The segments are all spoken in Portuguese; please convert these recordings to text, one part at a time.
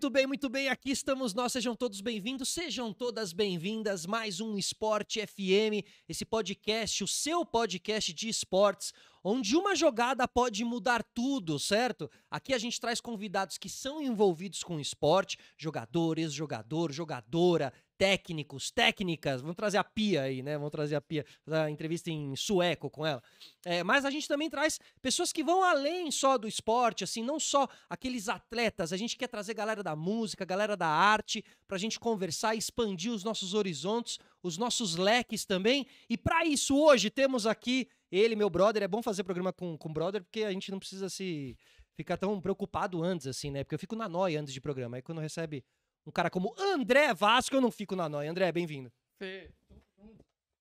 Muito bem, muito bem. Aqui estamos nós. Sejam todos bem-vindos, sejam todas bem-vindas. Mais um Esporte FM, esse podcast, o seu podcast de esportes, onde uma jogada pode mudar tudo, certo? Aqui a gente traz convidados que são envolvidos com esporte, jogadores, jogador, jogadora, técnicos, técnicas. Vamos trazer a Pia aí, né? Vamos trazer a Pia, a entrevista em sueco com ela. É, mas a gente também traz pessoas que vão além só do esporte, assim, não só aqueles atletas. A gente quer trazer galera da música, galera da arte, para a gente conversar e expandir os nossos horizontes, os nossos leques também. E para isso, hoje temos aqui ele, meu brother. É bom fazer programa com, o brother, porque a gente não precisa se ficar tão preocupado antes, assim, né? Porque eu fico na noia antes de programa. Aí quando recebe um cara como André Vasco, eu não fico na noia. André, bem-vindo. Fê,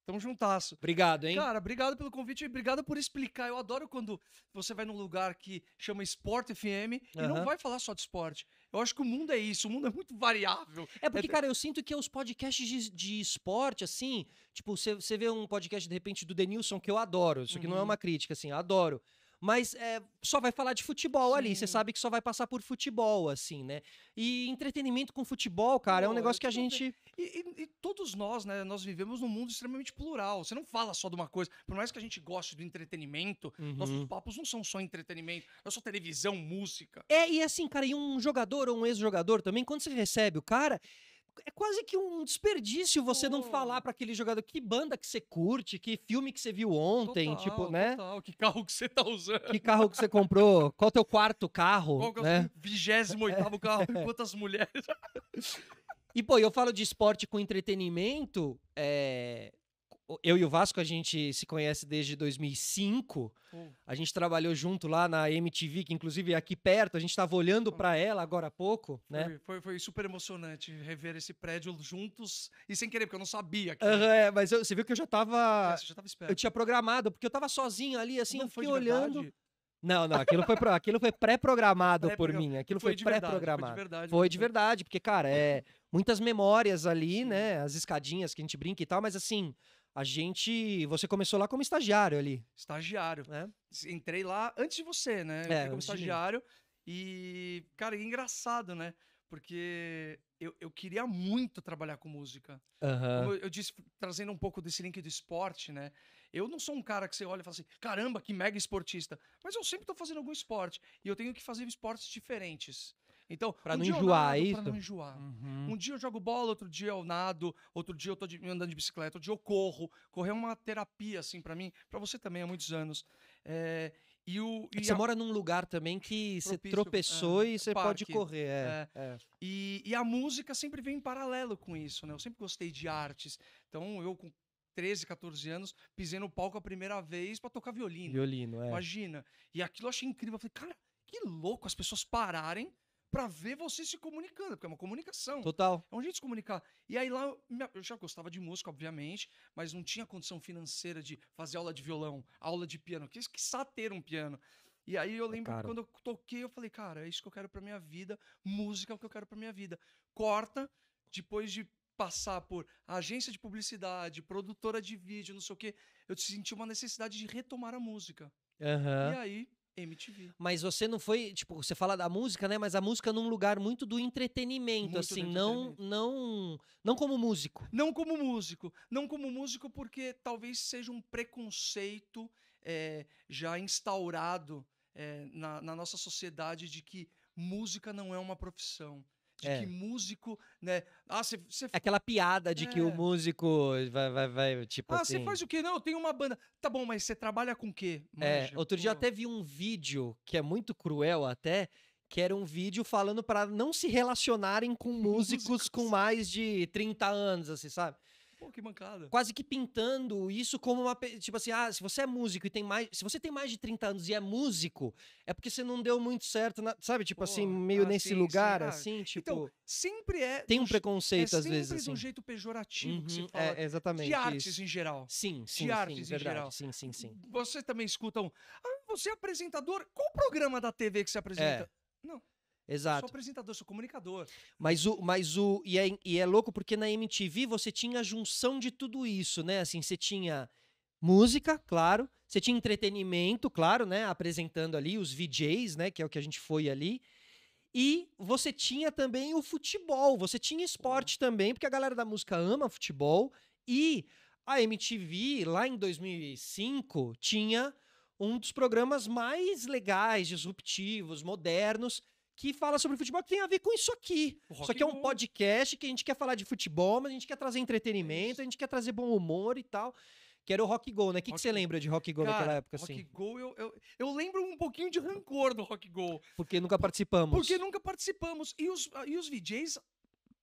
Tamo juntasso. Obrigado, hein? Cara, obrigado pelo convite e obrigado por explicar. Eu adoro quando você vai num lugar que chama esporte FM uhum. e não vai falar só de esporte. Eu acho que o mundo é isso, o mundo é muito variável. É porque, é... cara, eu sinto que é os podcasts de, de esporte, assim, tipo, você vê um podcast, de repente, do Denilson, que eu adoro. Isso aqui uhum. não é uhum. uma crítica, assim, adoro mas é, só vai falar de futebol Sim. ali. Você sabe que só vai passar por futebol, assim, né? E entretenimento com futebol, cara, Pô, é um negócio que a gente. E, e, e, todos nós, né? Nós vivemos num mundo extremamente plural. Você não fala só de uma coisa. Por mais que a gente goste do entretenimento, uhum. nossos papos não são só entretenimento, é só televisão, música. É, e assim, cara, e um jogador ou um ex-jogador também, quando você recebe o cara, é quase que um desperdício você oh. não falar para aquele jogador que banda que você curte, que filme que você viu ontem, total, tipo, né? Total, que carro que você tá usando. Que carro que você comprou, qual o teu quarto carro, qual que é né? o 28º é. carro, é. quantas mulheres. E, pô, eu falo de esporte com entretenimento, é eu e o Vasco, a gente se conhece desde 2005. Hum. A gente trabalhou junto lá na MTV, que inclusive é aqui perto, a gente estava olhando para ela agora há pouco, né? Foi, foi, super emocionante rever esse prédio juntos e sem querer, porque eu não sabia. Que... Uhum, é, mas eu, você viu que eu já estava. É, já Eu tinha programado, porque eu estava sozinho ali, assim, não eu fiquei olhando. Verdade? Não, não, aquilo foi, aquilo foi pré-programado pré por mim. Aquilo foi, foi pré-programado. Foi de verdade. Foi de verdade, porque, cara, é uhum. muitas memórias ali, né? As escadinhas que a gente brinca e tal, mas assim, a gente. Você começou lá como estagiário ali. Estagiário. né? Entrei lá antes de você, né? Eu é, como estagiário. E, cara, é engraçado, né? Porque eu, eu queria muito trabalhar com música. Uhum. Como eu, eu disse, trazendo um pouco desse link do esporte, né? Eu não sou um cara que você olha e fala assim, caramba, que mega esportista. Mas eu sempre tô fazendo algum esporte. E eu tenho que fazer esportes diferentes. Então, para um não, enjoar é isso. enjoar. Uhum. Um dia eu jogo bola, outro dia eu nado, outro dia eu tô de, andando de bicicleta, outro dia eu corro. Correr é uma terapia, assim, para mim, para você também há muitos anos. É, e o, é e você a... mora num lugar também que Propício, é, você tropeçou é, e você parque, pode correr. É, é. E, e, a música sempre vem em paralelo com isso, né? Eu sempre gostei de artes. Então, eu com 13, 14 anos, pisei no palco a primeira vez para tocar violino. Violino, é. Imagina. E aquilo eu achei incrível. Eu falei, cara, que louco as pessoas pararem para ver você se comunicando, porque é uma comunicação. Total. É um jeito de se comunicar. E aí lá eu já gostava de música, obviamente, mas não tinha condição financeira de fazer aula de violão, aula de piano. Quis que ter um piano. E aí eu é lembro é quando eu toquei, eu falei, cara, é isso que eu quero para minha vida, música é o que eu quero para minha vida. Corta, depois de passar por agência de publicidade, produtora de vídeo, não sei o quê, eu senti uma necessidade de retomar a música. Uhum. E aí MTV. Mas você não foi, tipo, você fala da música, né? Mas a música num lugar muito do entretenimento, muito assim, do entretenimento. não não não como músico. Não como músico, não como músico porque talvez seja um preconceito é, já instaurado é, na, na nossa sociedade de que música não é uma profissão de é. que músico, né? Ah, você. Cê... É aquela piada de é. que o é. músico vai, vai, vai tipo. Ah, você assim... faz o quê? Não, tem uma banda. Tá bom, mas você trabalha com o quê? é, outro pô. dia eu até vi um vídeo que é muito cruel até. Que era um vídeo falando para não se relacionarem com músicos, músicos com mais de 30 anos, assim, sabe? Pô, que mancada. Quase que pintando isso como uma. Tipo assim, ah, se você é músico e tem mais. Se você tem mais de 30 anos e é músico, é porque você não deu muito certo, na, sabe? Tipo assim, Pô, assim, meio ah, nesse sim, lugar, sim, ah, assim, então, tipo. Então, sempre é. Tem um preconceito, é às vezes. Sempre de um assim. jeito pejorativo uhum, que se fala. É, exatamente. De artes isso. em geral. Sim, sim. De artes sim, em verdade, geral. Sim, sim, sim. Vocês também escutam. Ah, você é apresentador? Qual programa da TV que você apresenta? É. Não. Exato. sou apresentador, sou comunicador. Mas o, mas o e, é, e é louco porque na MTV você tinha a junção de tudo isso, né? Assim, você tinha música, claro, você tinha entretenimento, claro, né? Apresentando ali os VJs, né? Que é o que a gente foi ali. E você tinha também o futebol, você tinha esporte uhum. também, porque a galera da música ama futebol. E a MTV, lá em 2005, tinha um dos programas mais legais, disruptivos, modernos, que fala sobre futebol que tem a ver com isso aqui. Isso aqui é um podcast que a gente quer falar de futebol, mas a gente quer trazer entretenimento, a gente quer trazer bom humor e tal. Que era o Rock Go, né? O que, você lembra de Rock Go naquela época, assim? Rock Go, eu, eu, eu, lembro um pouquinho de rancor do Rock Go. Porque nunca participamos. Porque nunca participamos. E os, e os VJs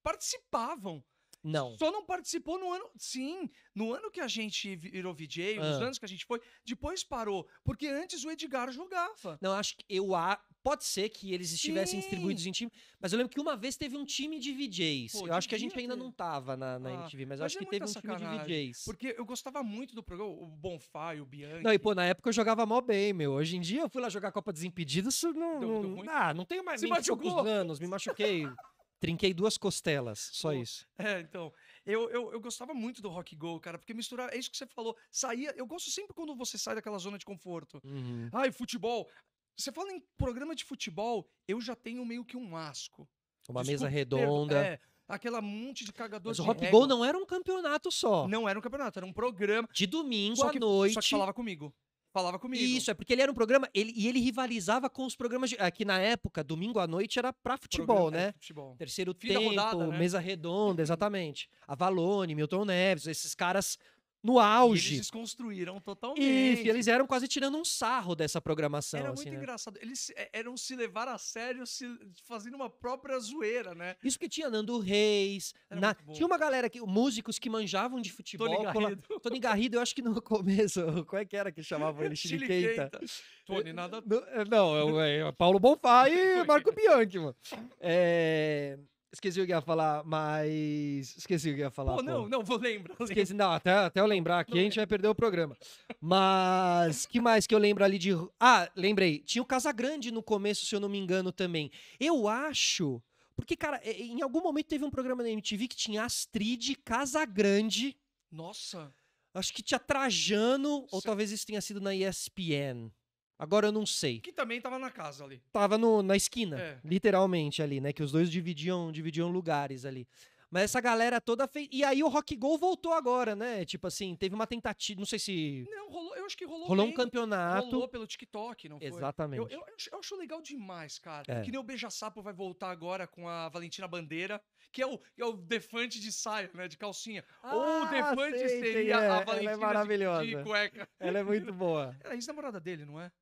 participavam. Não. Só não participou no ano. Sim, no ano que a gente virou VJ, ah. nos anos que a gente foi, depois parou. Porque antes o Edgar jogava. Não, acho que eu. A... Pode ser que eles estivessem Sim. distribuídos em time, mas eu lembro que uma vez teve um time de VJs. Pô, eu acho que a gente ter. ainda não tava na, na ah, MTV, mas, mas eu acho é que teve um time de VJs. Porque eu gostava muito do programa, o Bonfai, o Bianchi. Não, e pô, na época eu jogava mó bem, meu. Hoje em dia eu fui lá jogar Copa Desimpedidos, não. Deu, não, deu não, ah, não tenho mais Se 20 machucou. anos, me machuquei. Trinquei duas costelas, só isso. É, então. Eu, eu, eu gostava muito do rock go, cara, porque misturar. É isso que você falou. Saía. Eu gosto sempre quando você sai daquela zona de conforto. Uhum. Ai, futebol. Você fala em programa de futebol, eu já tenho meio que um asco. Uma Desculpa, mesa redonda. É, aquela monte de cagadores. Mas o and Go não era um campeonato só. Não era um campeonato, era um programa. De domingo que, à noite. Só que falava comigo falava comigo. Isso, é porque ele era um programa, ele, e ele rivalizava com os programas de, aqui é, na época, domingo à noite era pra futebol, programa, é, né? Futebol. Terceiro Fim tempo, rodada, né? mesa redonda, exatamente. Avalone, Milton Neves, esses caras no auge. E eles desconstruíram totalmente. eles eram quase tirando um sarro dessa programação. Era assim, muito né? engraçado. Eles eh, eram se levar a sério, se fazendo uma própria zoeira, né? Isso que tinha Nando Reis. Na... Tinha uma galera que. Músicos que manjavam de futebol. Tony Garrido. Tony Garrido, eu acho que no começo. Qual é que era que chamavam ele? Chile Tony, eh, nada. Eh, não, é, é, é Paulo Bonfá e Marco Bianchi, mano. É. Esqueci o que ia falar, mas. Esqueci o que ia falar. Pô, pô. não, não, vou lembrar. Esqueci, não, até, até eu lembrar aqui, não a gente vai perder o programa. Mas. que mais que eu lembro ali de. Ah, lembrei. Tinha o Casa Grande no começo, se eu não me engano, também. Eu acho. Porque, cara, é, em algum momento teve um programa na MTV que tinha Astrid, Casa Grande. Nossa! Acho que tinha Trajano, ou talvez isso tenha sido na ESPN. Agora eu não sei. Que também tava na casa ali. Tava no, na esquina, é. literalmente ali, né? Que os dois dividiam, dividiam lugares ali. Mas essa galera toda fez. E aí o Rock Go voltou agora, né? Tipo assim, teve uma tentativa. Não sei se. Não, rolou, eu acho que rolou. Rolou bem. um campeonato. Rolou pelo TikTok, não foi? Exatamente. Eu, eu, eu acho legal demais, cara. É. Que nem o Beija Sapo vai voltar agora com a Valentina Bandeira, que é o, é o defante de saia, né? De calcinha. Ah, Ou o defante sei, seria é. a Valentina Ela é maravilhosa. De, de cueca. Ela é muito boa. é ex-namorada dele, não é?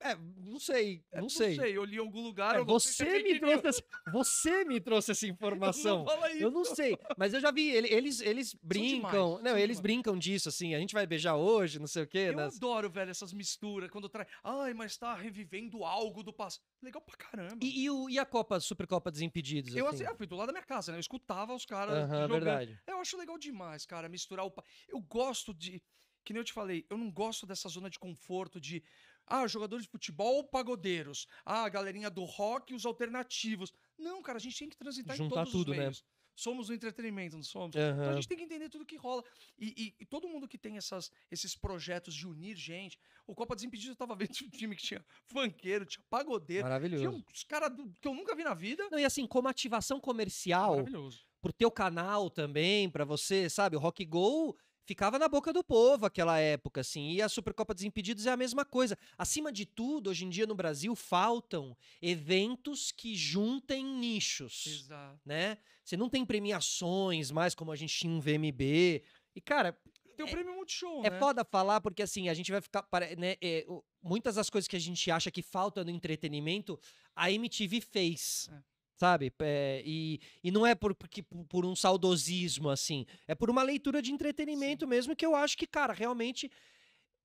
É, não sei, é, não, é, sei. Não sei, eu li em algum lugar. É, você, é me trouxe essa, você me trouxe essa informação. Não eu não sei, mas eu já vi. Eles, eles brincam. Demais, não, eles demais. brincam disso, assim. A gente vai beijar hoje, não sei o quê. Eu nas... adoro, velho, essas misturas. Quando traz. Ai, mas tá revivendo algo do passado. Legal pra caramba. E, e, o, e a Copa, Supercopa Desimpedidos? Eu, assim? eu ah, do lado da minha casa, né? Eu escutava os caras. jogando. verdade. Eu acho legal demais, cara, misturar o. Eu gosto de que nem eu te falei, eu não gosto dessa zona de conforto de ah, jogadores de futebol, pagodeiros. Ah, a galerinha do rock, os alternativos. Não, cara, a gente tem que transitar Juntar em todos tudo, os né? meios. Né? Somos o entretenimento, não somos? Uhum. Então a gente tem que entender tudo que rola. E, e, e todo mundo que tem essas, esses projetos de unir gente. O Copa Desimpedido, eu tava vendo um time que tinha funkeiro, tinha pagodeiro. Maravilhoso. Tinha uns caras que eu nunca vi na vida. Não, e assim, como ativação comercial. Maravilhoso pro teu canal também, para você, sabe? O Rock Go ficava na boca do povo aquela época, assim. E a Supercopa dos Impedidos é a mesma coisa. Acima de tudo, hoje em dia no Brasil faltam eventos que juntem nichos, Exato. né? Você não tem premiações mais como a gente tinha um VMB. E cara, tem o é, prêmio Multishow, é né? É foda falar porque assim, a gente vai ficar, né, é, muitas das coisas que a gente acha que falta no entretenimento, a MTV fez. É sabe? É, e, e não é por, porque, por um saudosismo, assim. É por uma leitura de entretenimento Sim. mesmo que eu acho que, cara, realmente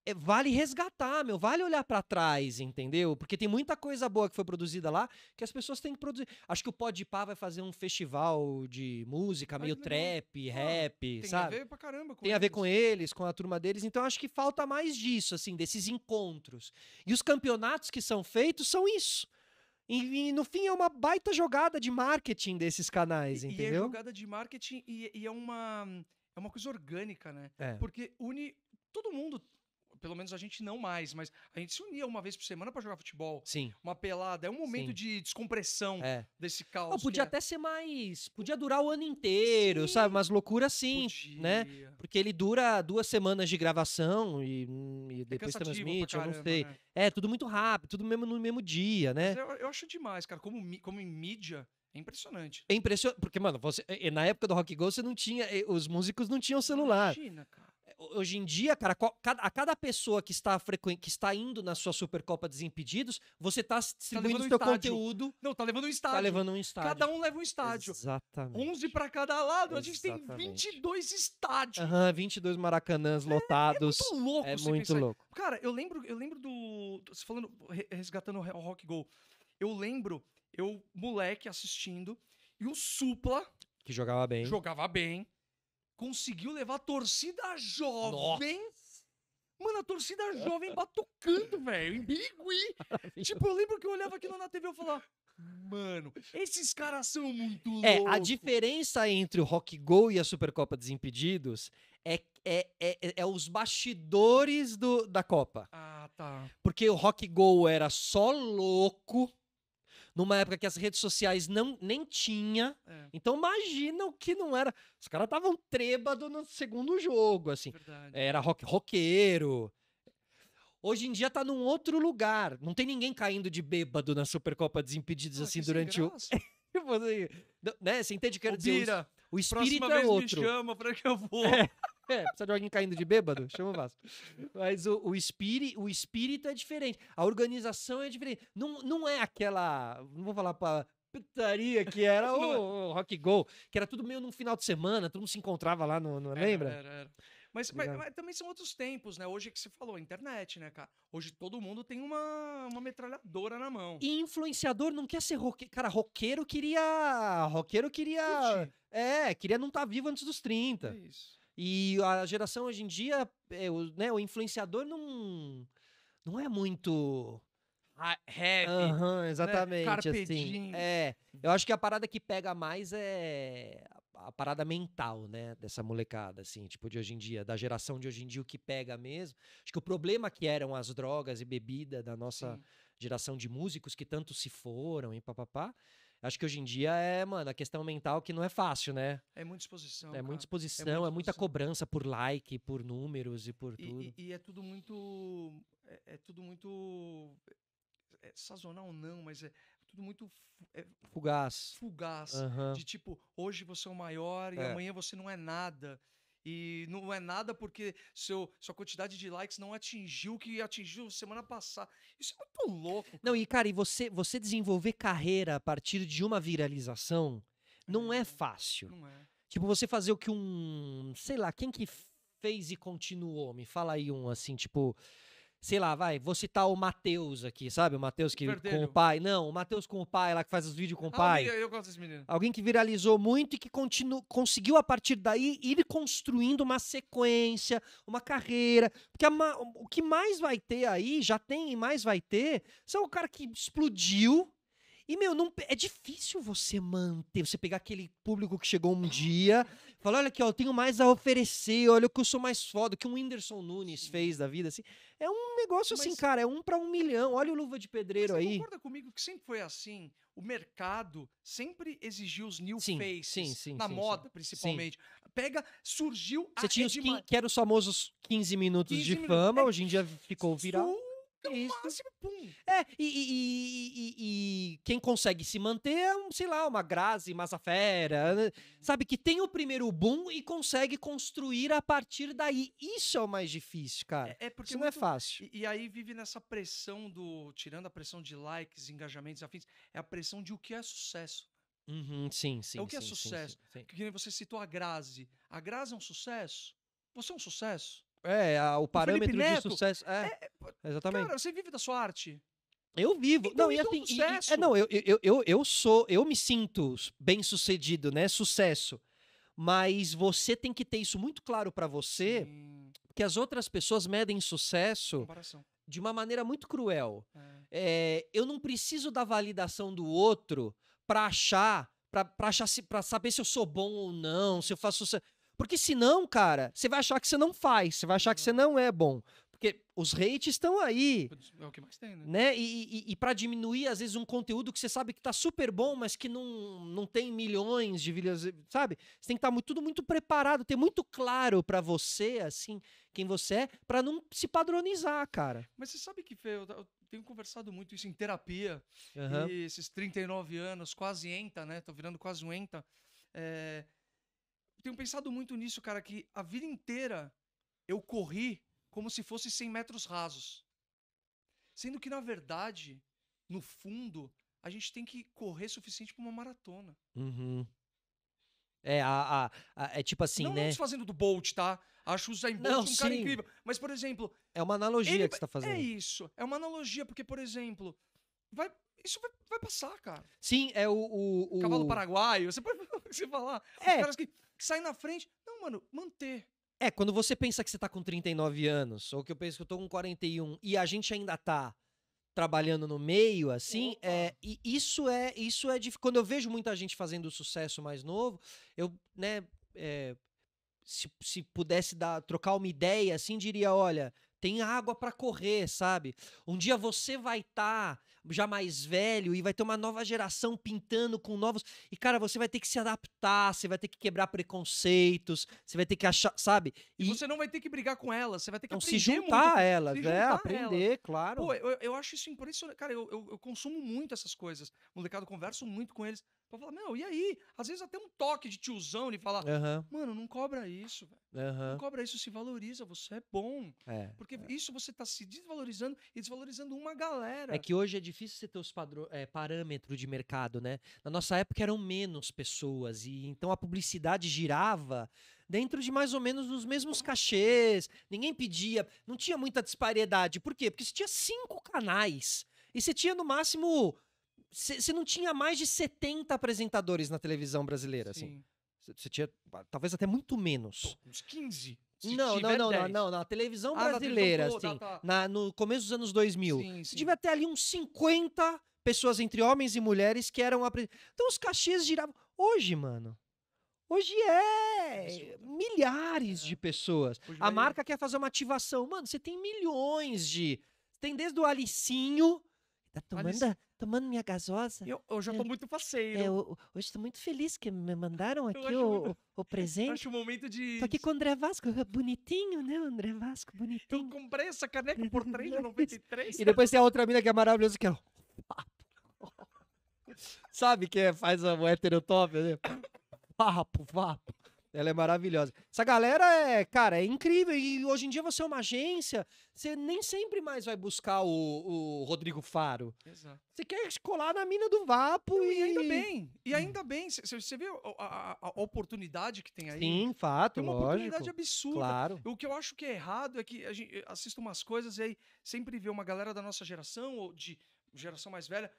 é, vale resgatar, meu. Vale olhar para trás, entendeu? Porque tem muita coisa boa que foi produzida lá que as pessoas têm que produzir. Acho que o Podpah vai fazer um festival de música, meio trap, rap, tem sabe? Tem a ver pra caramba com Tem eles. a ver com eles, com a turma deles. Então acho que falta mais disso, assim, desses encontros. E os campeonatos que são feitos são isso. E, e, no fim é uma baita jogada de marketing desses canais, entendeu? E é jogada de marketing e, e é uma é uma coisa orgânica, né? É. Porque une todo mundo pelo menos a gente não mais, mas a gente se unia uma vez por semana para jogar futebol. Sim. Uma pelada. É um momento Sim. de descompressão é. desse caos. Não, podia é. até é... ser mais. Podia durar o ano inteiro, Sim. sabe? Umas loucuras assim, né? Porque ele dura duas semanas de gravação e, hum, e é depois transmite, caramba, eu não sei. Né? É, tudo muito rápido, tudo mesmo no mesmo dia, né? Eu, eu, acho demais, cara. Como, como em mídia. É impressionante. É impressionante. Porque, mano, você, na época do Rock Go, você não tinha. Os músicos não tinham celular. Imagina, cara hoje em dia, cara, a cada pessoa que está que está indo na sua Supercopa Desimpedidos, você está tá distribuindo tá o seu conteúdo. Não, tá levando um tá estádio. Tá levando um estádio. Cada um leva um estádio. Exatamente. 11 para cada lado. Exatamente. A gente tem 22 estádios. Aham, uhum, 22 maracanãs lotados. É, é muito louco. É muito louco. Cara, eu lembro, eu lembro do... Você falando, resgatando o Rock Go. Eu lembro, eu, moleque, assistindo, e o Supla... Que jogava bem. Jogava bem conseguiu levar a torcida jovem. Nossa. Mano, a torcida jovem batucando, velho, em Tipo, eu lembro que eu olhava aquilo na TV e falava, Mano, esses caras são muito loucos. É, a diferença entre o Rock Go e a Supercopa Desimpedidos é, é, é, é os bastidores do, da Copa. Ah, tá. Porque o Rock Go era só louco numa época que as redes sociais não nem tinha. É. Então imagina o que não era. Os caras estavam trêbados no segundo jogo, assim. Era rock, roqueiro. Hoje em dia tá num outro lugar. Não tem ninguém caindo de bêbado na Supercopa Desimpedidos ah, assim durante o. né? Você entende que dizer? O espírito Próxima é vez outro. Me chama para que eu vou. É. É, precisa de alguém caindo de bêbado? Chama o Vasco. Mas o, o, espírito, o espírito é diferente. A organização é diferente. Não, não é aquela. Não vou falar para putaria que era é. o, o, Rock Go, que era tudo meio num final de semana, todo mundo se encontrava lá, no, no lembra? Era, era. Mas, tá mas, mas, também são outros tempos, né? Hoje é que você falou, internet, né, cara? Hoje todo mundo tem uma, uma metralhadora na mão. E influenciador não quer ser roqueiro. Cara, roqueiro queria. Roqueiro queria. É, queria não estar tá vivo antes dos 30. É isso. E a geração hoje em dia, é, o, né, o influenciador não, não é muito. Heavy. Ah, uhum, né, exatamente. Né? Assim. É, eu acho que a parada que pega mais é a parada mental, né, dessa molecada, assim, tipo, de hoje em dia, da geração de hoje em dia, o que pega mesmo. Acho que o problema que eram as drogas e bebida da nossa Sim. geração de músicos que tanto se foram e papapá. Pá, pá, Acho que hoje em dia é, mano, a questão mental que não é fácil, né? É muita exposição. É cara. muita é exposição, é, muita, é muita cobrança por like, por números e por tudo. E, e, é tudo muito. É, é tudo muito. É sazonal não, mas é tudo muito é fugaz. Fugaz. Uhum. De tipo, hoje você é o maior e é. amanhã você não é nada. E não é nada porque seu, sua quantidade de likes não atingiu o que atingiu semana passada. Isso é muito louco. Não, e cara, e você, você desenvolver carreira a partir de uma viralização não é uhum. fácil. Não é. Tipo, você fazer o que um. Sei lá, quem que fez e continuou? Me fala aí um assim, tipo sei lá, vai, vou citar o Matheus aqui, sabe? O Matheus que Verdelho. com o pai. Não, o Matheus com o pai, lá que faz os vídeos com o ah, pai. Eu, eu gosto desse menino. Alguém que viralizou muito e que continu, conseguiu, a partir daí, ir construindo uma sequência, uma carreira. Porque a, o que mais vai ter aí, já tem e mais vai ter, são o cara que explodiu. E, meu, não, é difícil você manter, você pegar aquele público que chegou um dia Fala, olha aqui, ó, eu tenho mais a oferecer, olha que eu sou mais foda, que o Whindersson Nunes fez da vida, assim. É um negócio assim, mas, assim, cara, é um para um milhão. Olha o Luva de Pedreiro aí. Você concorda comigo que sempre foi assim? O mercado sempre exigiu os new sim, faces, sim, sim, na sim, moda, sim. principalmente. Pega, surgiu Você a tinha os que, que eram os famosos 15 minutos 15 de minutos. fama, é, hoje em dia ficou viral. É isso. máximo, pum. É, e, e, e, e, quem consegue se manter é, um, sei lá, uma Grazi, Massafera, né? sabe? Que tem o primeiro boom e consegue construir a partir daí. Isso é o mais difícil, cara. É, é porque isso não é fácil. E, aí vive nessa pressão do. Tirando a pressão de likes, engajamentos, afins, é a pressão de o que é sucesso. Uhum, sim, é sim. É o que é sim, é sucesso. Sim, sim, Que nem você citou a Grazi. A Grazi é um sucesso? Você é um sucesso? É, a, o parâmetro o de sucesso. É, é, é exatamente. Cara, você vive da sua arte. Eu vivo. Então, não, e é assim. E, e, é, não, eu, eu, eu, eu sou. Eu me sinto bem sucedido, né? Sucesso. Mas você tem que ter isso muito claro para você, Sim. que as outras pessoas medem sucesso Comparação. de uma maneira muito cruel. É. É, eu não preciso da validação do outro para achar, para achar, para saber se eu sou bom ou não, se eu faço sucesso. Porque senão, cara, você vai achar que você não faz, você vai achar que você não é bom. Porque os hates estão aí. É o que mais tem, né? né? E, e, e para diminuir, às vezes, um conteúdo que você sabe que tá super bom, mas que não, não tem milhões de vídeos, sabe? Você tem que estar tá tudo muito preparado, ter muito claro para você, assim, quem você é, para não se padronizar, cara. Mas você sabe que, Fê, eu, eu tenho conversado muito isso em terapia, uhum. esses 39 anos, quase enta, né? Tô virando quase um enta. É tenho pensado muito nisso, cara, que a vida inteira eu corri como se fosse 100 metros rasos. Sendo que, na verdade, no fundo, a gente tem que correr suficiente para uma maratona. Uhum. É, a, a, a, é tipo assim, não, né? Não fazendo do Bolt, tá? Acho o Usain Bolt um sim. cara incrível. Mas, por exemplo... É uma analogia ele... que você tá fazendo. É isso. É uma analogia, porque, por exemplo, vai... Isso vai, vai passar, cara. Sim, é o, o, o... Cavalo paraguaio, você pode você falar. É. Os caras que sai na frente. Não, mano, manter. É, quando você pensa que você tá com 39 anos, ou que eu penso que eu tô com 41 e a gente ainda tá trabalhando no meio, assim, é, e isso é, isso é quando eu vejo muita gente fazendo sucesso mais novo, eu, né, é, se, se pudesse dar, trocar uma ideia, assim, diria, olha, tem água para correr, sabe? Um dia você vai estar tá já mais velho e vai ter uma nova geração pintando com novos. E, cara, você vai ter que se adaptar, você vai ter que quebrar preconceitos, você vai ter que achar, sabe? E, e você não vai ter que brigar com ela, você vai ter que não, aprender. Se juntar muito, a ela, é Aprender, ela. claro. Pô, eu, eu acho isso impressionante. Cara, eu, eu, eu consumo muito essas coisas. Molecado, converso muito com eles. Pra falar, meu, e aí? Às vezes até um toque de tiozão de falar, uhum. mano, não cobra isso, velho. Uhum. Não cobra isso, se valoriza, você é bom. É, Porque é. isso você tá se desvalorizando e desvalorizando uma galera. É que hoje é difícil difícil você ter os é, parâmetros de mercado, né? Na nossa época eram menos pessoas, e então a publicidade girava dentro de mais ou menos os mesmos cachês, ninguém pedia, não tinha muita disparidade. Por quê? Porque você tinha cinco canais, e você tinha no máximo. Você não tinha mais de 70 apresentadores na televisão brasileira, assim. Sim. assim. Você tinha ah, talvez até muito menos. Uns 15. Não, não, não, não, não, na televisão ah, brasileira, na televisão, assim, tá, tá. Na, no começo dos anos 2000, sim, tiver até ali uns 50 pessoas entre homens e mulheres que eram apresentadas. Então os cachês giravam. Hoje, mano, Hoje é, é milhares é. de pessoas. Hoje a marca quer fazer uma ativação. Mano, você tem milhões de. Tem desde o Alicinho. Tá da, Alic tomando minha gasosa. Eu, já eu é. tô muito faceiro. É, hoje tô muito feliz que me mandaram aqui o, o, presente. Eu acho momento de. Tô aqui com o André Vasco, bonitinho, né, André Vasco, bonitinho. Eu comprei essa caneca por 3,93. e depois tem a outra mina que é maravilhosa, que é Sabe que é, faz o um heterotop, né? Papo, papo. Ela é maravilhosa. Essa galera é, cara, é incrível. E hoje em dia você é uma agência, você nem sempre mais vai buscar o, o Rodrigo Faro. Exato. Você quer colar na mina do Vapo e... e. ainda bem. E ainda bem. Você vê a, a, a, oportunidade que tem aí. Sim, fato. Tem uma lógico. oportunidade absurda. Claro. O que eu acho que é errado é que a gente assiste umas coisas e aí sempre vê uma galera da nossa geração, ou de geração mais velha,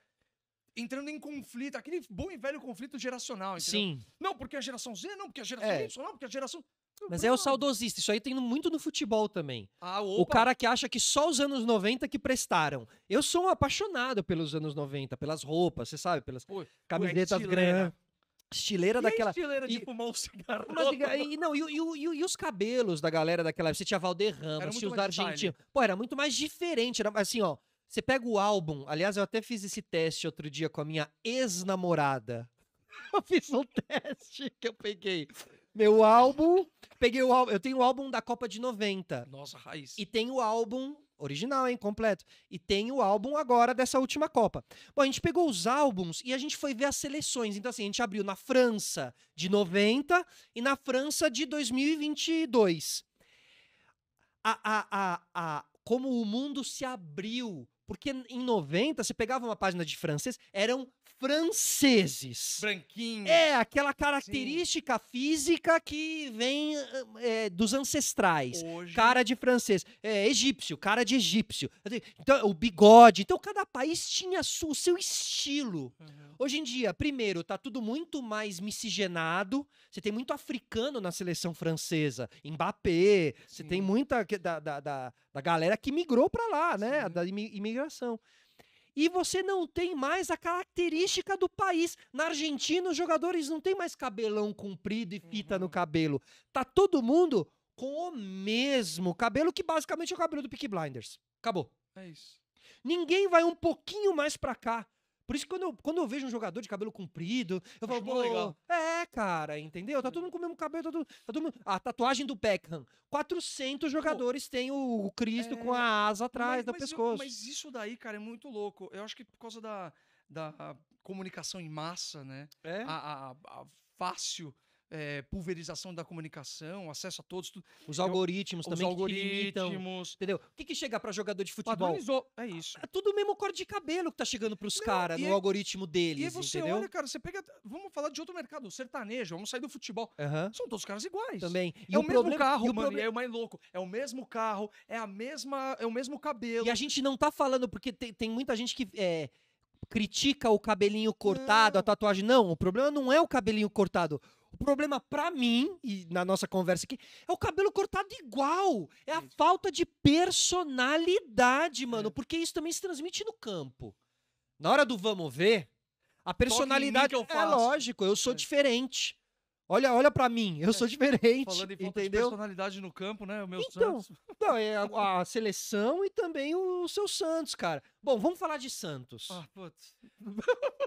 entrando em conflito, aquele bom e velho conflito geracional, entendeu? Sim. Não, porque a é geração Z, não, porque a é geração É. Y, não, porque a é geração... Mas é o saudosista, isso aí tem muito no futebol também. Ah, O cara que acha que só os anos 90 que prestaram. Eu sou um apaixonado pelos anos 90, pelas roupas, você sabe, pelas pô, camisetas estileira. grandes. Estileira e daquela. estileira de E- fumar um cigarro. Mas, e, não, e, e e e os cabelos da galera daquela. Você tinha Valderrama, tinha os da Argentina. Pô, era muito mais diferente. Era assim, ó. Você pega o álbum, aliás, eu até fiz esse teste outro dia com a minha ex-namorada. Eu fiz um teste que eu peguei meu álbum, peguei o álbum, eu tenho o álbum da Copa de 90. Nossa, raiz. E tem o álbum original, hein, completo. E tem o álbum agora dessa última Copa. Bom, a gente pegou os álbuns e a gente foi ver as seleções. Então, assim, a gente abriu na França de 90 e na França de 2022. A, a, a, a, como o mundo se abriu porque em 90, você pegava uma página de francês, eram franceses. Branquinho. É, aquela característica Sim. física que vem é, dos ancestrais. Hoje... Cara de francês. É, egípcio, cara de egípcio. Então, o bigode. Então, cada país tinha o seu estilo. Uhum. Hoje em dia, primeiro, tá tudo muito mais miscigenado. Você tem muito africano na seleção francesa. Mbappé. Você tem muita da, da, da, da galera que migrou para lá, né? Sim. Da imigração e você não tem mais a característica do país. Na Argentina, os jogadores não têm mais cabelão comprido e fita uhum. no cabelo. Tá todo mundo com o mesmo cabelo, que basicamente é o cabelo do Peak Blinders. Acabou. É isso. Ninguém vai um pouquinho mais para cá. Por isso que quando eu, quando eu vejo um jogador de cabelo comprido, eu Acho falo, pô, legal. é, cara, entendeu? Tá hum. todo mundo com o mesmo cabelo, tá todo, tá todo mundo... A tatuagem do Beckham. 400 jogadores têm o, o Cristo é... com a é, asa atrás mas, do mas pescoço. Eu, mas isso daí, cara, é muito louco. Eu acho que por causa da, da comunicação em massa, né? É. A, a, a fácil é, pulverização da comunicação, acesso a todos. Os algoritmos Eu, também. Os algoritmos. entendeu? O que, que chega para jogador de futebol? Padronizou. É isso. Ah, é tudo o mesmo corte de cabelo que tá chegando pros caras no é... algoritmo deles. E aí você entendeu? olha, cara, você pega. Vamos falar de outro mercado, sertanejo, vamos sair do futebol. Uhum. São todos caras iguais. Também. E é o, o problema... mesmo carro, e o mano. Problema... E é o mais louco. É o mesmo carro, é a mesma, é o mesmo cabelo. E a gente não tá falando, porque tem, tem muita gente que. É critica o cabelinho cortado, não. a tatuagem. Não, o problema não é o cabelinho cortado. O problema para mim, e na nossa conversa aqui, é o cabelo cortado igual. É a falta de personalidade, mano. É. Porque isso também se transmite no campo. Na hora do vamos ver, a personalidade que eu é faço. é lógico, eu sou é. diferente. Olha, olha para mim, eu sou diferente. Falando em falta entendeu? de personalidade no campo, né? O meu então, Santos. Não, é a, a, seleção e também o, o seu Santos, cara. Bom, vamos falar de Santos. Ah, putz.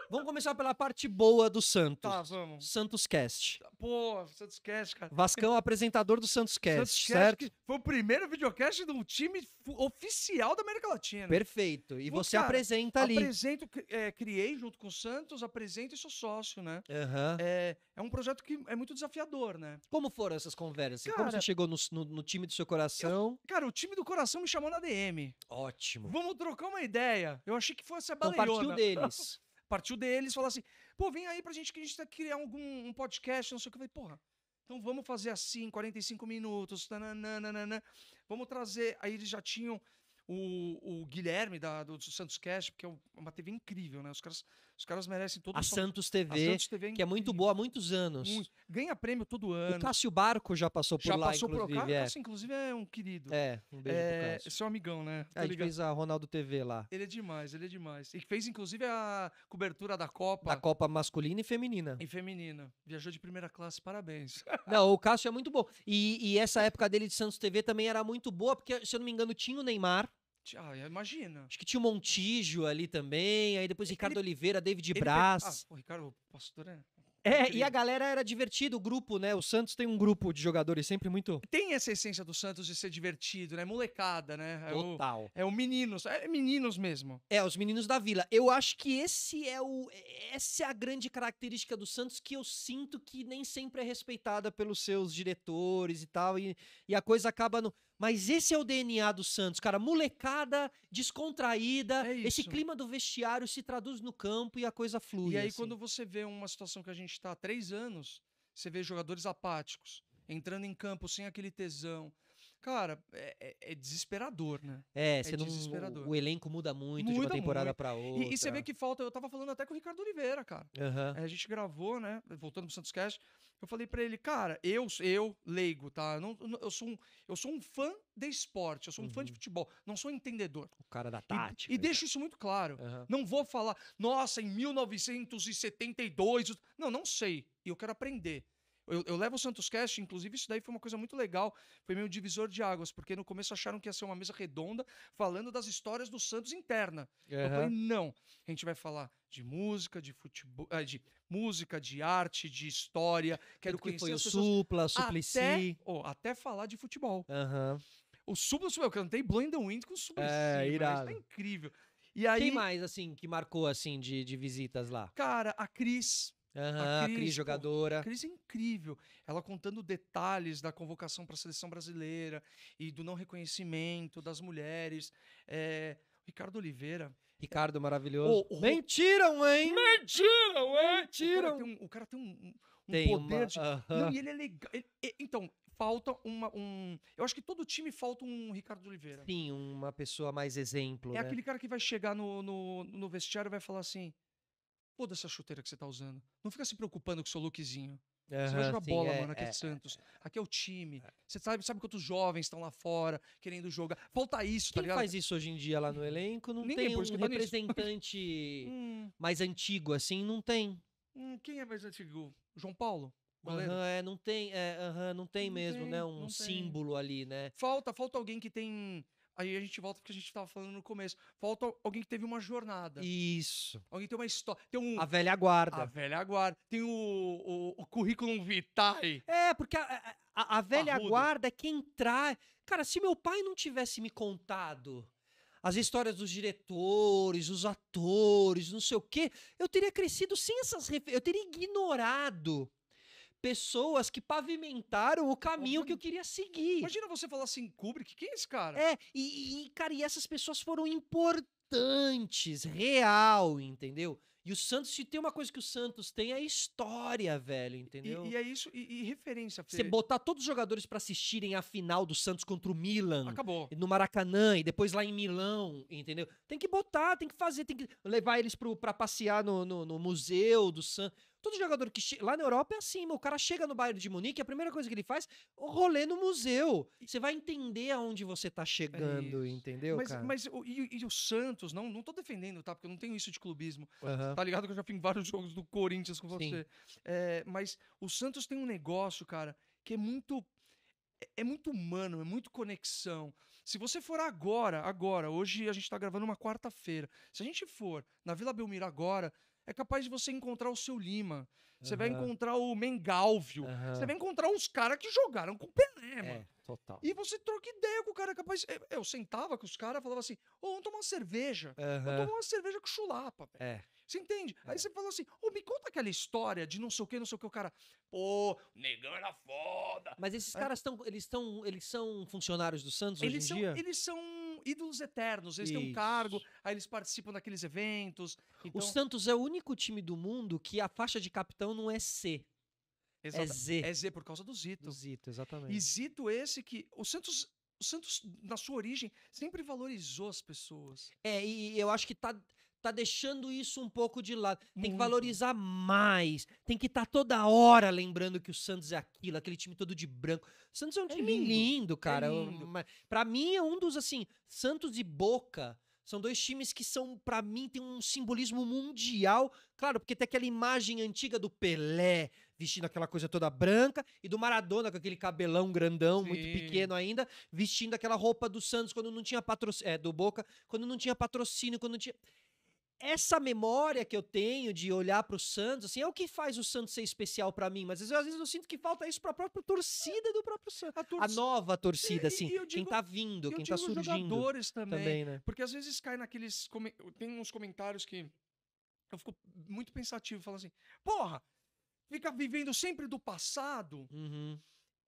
vamos começar pela parte boa do Santos. Tá, vamos. Santos Cast. Pô, Santos Cast, cara. Vascão, apresentador do Santos Cast, Santos Cast certo? foi o primeiro videocast de um time oficial da América Latina. Perfeito. E Pô, você cara, apresenta ali. Apresento, é, criei junto com o Santos, apresento e sou sócio, né? Uhum. É, é um projeto que é muito desafiador, né? Como foram essas conversas? Cara, Como você chegou no, no, no time do seu coração? Eu, cara, o time do coração me chamou na DM. Ótimo. Vamos trocar uma ideia eu achei que fosse a baleiona. Então partiu deles. partiu deles, falou assim, pô, vem aí pra gente que a gente tá criar algum um podcast, não sei o que. Eu falei, porra, então vamos fazer assim, 45 minutos, nananana vamos trazer. Aí eles já tinham o, o Guilherme da, do Santos Cast, porque é uma TV incrível, né? Os caras os caras merecem todo a são... Santos TV, a Santos TV é que é muito boa há muitos anos. Muito. Ganha prêmio todo ano. O Cássio Barco já passou por já lá, passou inclusive. Por... Cá, Cássio, é. inclusive, é um querido. É, um beijo é, pro Cássio. Seu amigão, né? É, tá ele fez a Ronaldo TV lá. Ele é demais, ele é demais. E fez, inclusive, a cobertura da Copa. Da Copa masculina e feminina. E feminina. Viajou de primeira classe, parabéns. Não, o Cássio é muito bom. E, e essa época dele de Santos TV também era muito boa, porque, se eu não me engano, tinha o Neymar. Ah, imagina. Acho que tinha o Montijo ali também, aí depois Ricardo Oliveira, David Braz. ah, o Ricardo, pastor, né? É, é e a galera era divertido o grupo, né? O Santos tem um grupo de jogadores sempre muito. Tem essa essência do Santos de ser divertido, né? Molecada, né? É Total. O, é o meninos, é meninos mesmo. É, os meninos da vila. Eu acho que esse é o. Essa é a grande característica do Santos que eu sinto que nem sempre é respeitada pelos seus diretores e tal. E, e a coisa acaba no. Mas esse é o DNA do Santos, cara. Molecada, descontraída. É esse clima do vestiário se traduz no campo e a coisa flui. E aí, assim. quando você vê uma situação que a gente está há três anos, você vê jogadores apáticos, entrando em campo sem aquele tesão, Cara, é, é, é desesperador, né? É, é não, desesperador. O, elenco muda muito muda de uma temporada para pra outra. E, e, você vê que falta. Eu tava falando até com o Ricardo Oliveira, cara. Uhum. A gente gravou, né? Voltando pro Santos Cash. Eu falei para ele, cara, eu, eu leigo, tá? Eu, não, eu, sou um, eu sou um fã de esporte, eu sou um uhum. fã de uhum. futebol, não sou entendedor. O cara da tática. E, e deixo tá isso muito claro. Uhum. Não vou falar, nossa, em 1972. Não, não sei. E eu quero aprender. Eu, eu levo o Santos Cast, inclusive isso daí foi uma coisa muito legal, foi meio divisor de águas, porque no começo acharam que ia ser uma mesa redonda falando das histórias do Santos interna. Uhum. Eu falei, não, a gente vai falar de música, de futebol, ah, de música, de arte, de história. Quero que conhecer foi o Supla, Suplicy. Até, oh, até falar de futebol. Uhum. O Supla, eu cantei Blind the Wind com o Suplicy, é, irado. mas tá incrível. E aí, Quem mais, assim, que marcou, assim, de, de visitas lá? Cara, a Cris. Uhum, a, Cris, a Cris, jogadora. A Cris é incrível. Ela contando detalhes da convocação para a seleção brasileira e do não reconhecimento das mulheres. É, Ricardo Oliveira. Ricardo, maravilhoso. Oh, oh, Mentiram, hein? Mentiram, hein? É? Mentiram. O cara tem um, cara tem um, um tem poder uma... de... Uhum. Não, e ele é legal. Ele, então, falta uma, um... Eu acho que todo time falta um Ricardo Oliveira. Sim, uma pessoa mais exemplo, É né? aquele cara que vai chegar no, no, no vestiário e vai falar assim pô, dessa chuteira que você tá usando. Não fica se preocupando com o seu lookzinho. Uhum, você vai jogar sim, bola, é, mano, aqui é, é, é Santos. Aqui é o time. É. Você sabe, sabe quantos jovens estão lá fora querendo jogar. Falta isso, tá Quem tá ligado? faz isso hoje em dia lá no elenco? Não Ninguém, tem um representante hum. mais antigo, assim? Não tem. Hum, quem é mais antigo? João Paulo? Uhum, é, não tem, é, uhum, não tem não mesmo, tem, né? Um símbolo tem. ali, né? Falta, falta alguém que tem Aí a gente volta porque a gente tava falando no começo. Falta alguém que teve uma jornada. Isso. Alguém tem uma história. Tem um. A velha guarda. A velha guarda. Tem o, o, o currículo vitae. É, porque a, a, a velha guarda é quem traz. Cara, se meu pai não tivesse me contado as histórias dos diretores, os atores, não sei o quê, eu teria crescido sem essas referências. Eu teria ignorado pessoas que pavimentaram o caminho que eu queria seguir. Imagina você falar assim, Kubrick, quem é esse cara? É, e, e cara, e essas pessoas foram importantes, real, entendeu? E o Santos, se tem uma coisa que o Santos tem, é história, velho, entendeu? E, e é isso, e, e referência. Você botar todos os jogadores para assistirem a final do Santos contra o Milan. Acabou. No Maracanã e depois lá em Milão, entendeu? Tem que botar, tem que fazer, tem que levar eles pro, pra passear no, no, no museu do Santos. Todo jogador que lá na Europa é assim, o cara chega no bairro de Munique, a primeira coisa que ele faz, o rolê no museu. Você vai entender aonde você tá chegando, é entendeu? Mas, cara? mas e, e, o Santos, não, não tô defendendo, tá? Porque eu não tenho isso de clubismo. Uhum. Tá ligado que eu já fiz vários jogos do Corinthians com você. É, mas o Santos tem um negócio, cara, que é muito é, é muito humano, é muito conexão. Se você for agora, agora, hoje a gente está gravando uma quarta-feira. Se a gente for na Vila Belmiro agora, é capaz de você encontrar o seu Lima, você vai encontrar o Mengalvio, uhum. você vai encontrar os caras que jogaram com o Pelé, mano. É, total. E você troca ideia com o cara é capaz. É, eu sentava com os caras, falava assim: ô, oh, vamos tomar uma cerveja. Uhum. Vamos tomar uma cerveja com chulapa, velho. É. Você entende? É. Aí você falou assim, ô, oh, me conta aquela história de não sei o que, não sei o que, o cara, pô, negão era foda. Mas esses é. caras estão, eles estão, eles são funcionários do Santos eles hoje em são, dia? Eles são ídolos eternos, eles Isso. têm um cargo, aí eles participam daqueles eventos. Então... O Santos é o único time do mundo que a faixa de capitão não é C. É Z. É Z por causa do Zito. Do Zito, exatamente. E Zito esse que... O Santos o Santos, na sua origem, sempre valorizou as pessoas. É, e eu acho que tá tá deixando isso um pouco de lado. Tem Muito. que valorizar mais. Tem que estar tá toda hora lembrando que o Santos é aquilo, aquele time todo de branco. O Santos é um é time lindo, lindo é cara. É lindo. Pra mim é um dos assim, Santos e Boca são dois times que são, para mim, tem um simbolismo mundial. Claro, porque tem aquela imagem antiga do Pelé vestindo aquela coisa toda branca e do Maradona com aquele cabelão grandão, Sim. muito pequeno ainda, vestindo aquela roupa do Santos quando não tinha patrocínio, é, do Boca, quando não tinha patrocínio, quando não tinha essa memória que eu tenho de olhar para o Santos, assim, é o que faz o Santos ser especial para mim, mas às vezes, eu sinto que falta isso para a própria torcida do próprio Santos. A, tor a nova torcida, assim, e digo, tá quem tá vindo, quem tá surgindo. jogadores também, também né? porque às vezes cai naqueles... Tem uns comentários que eu fico muito pensativo, falo assim, porra, fica vivendo sempre do passado... Uhum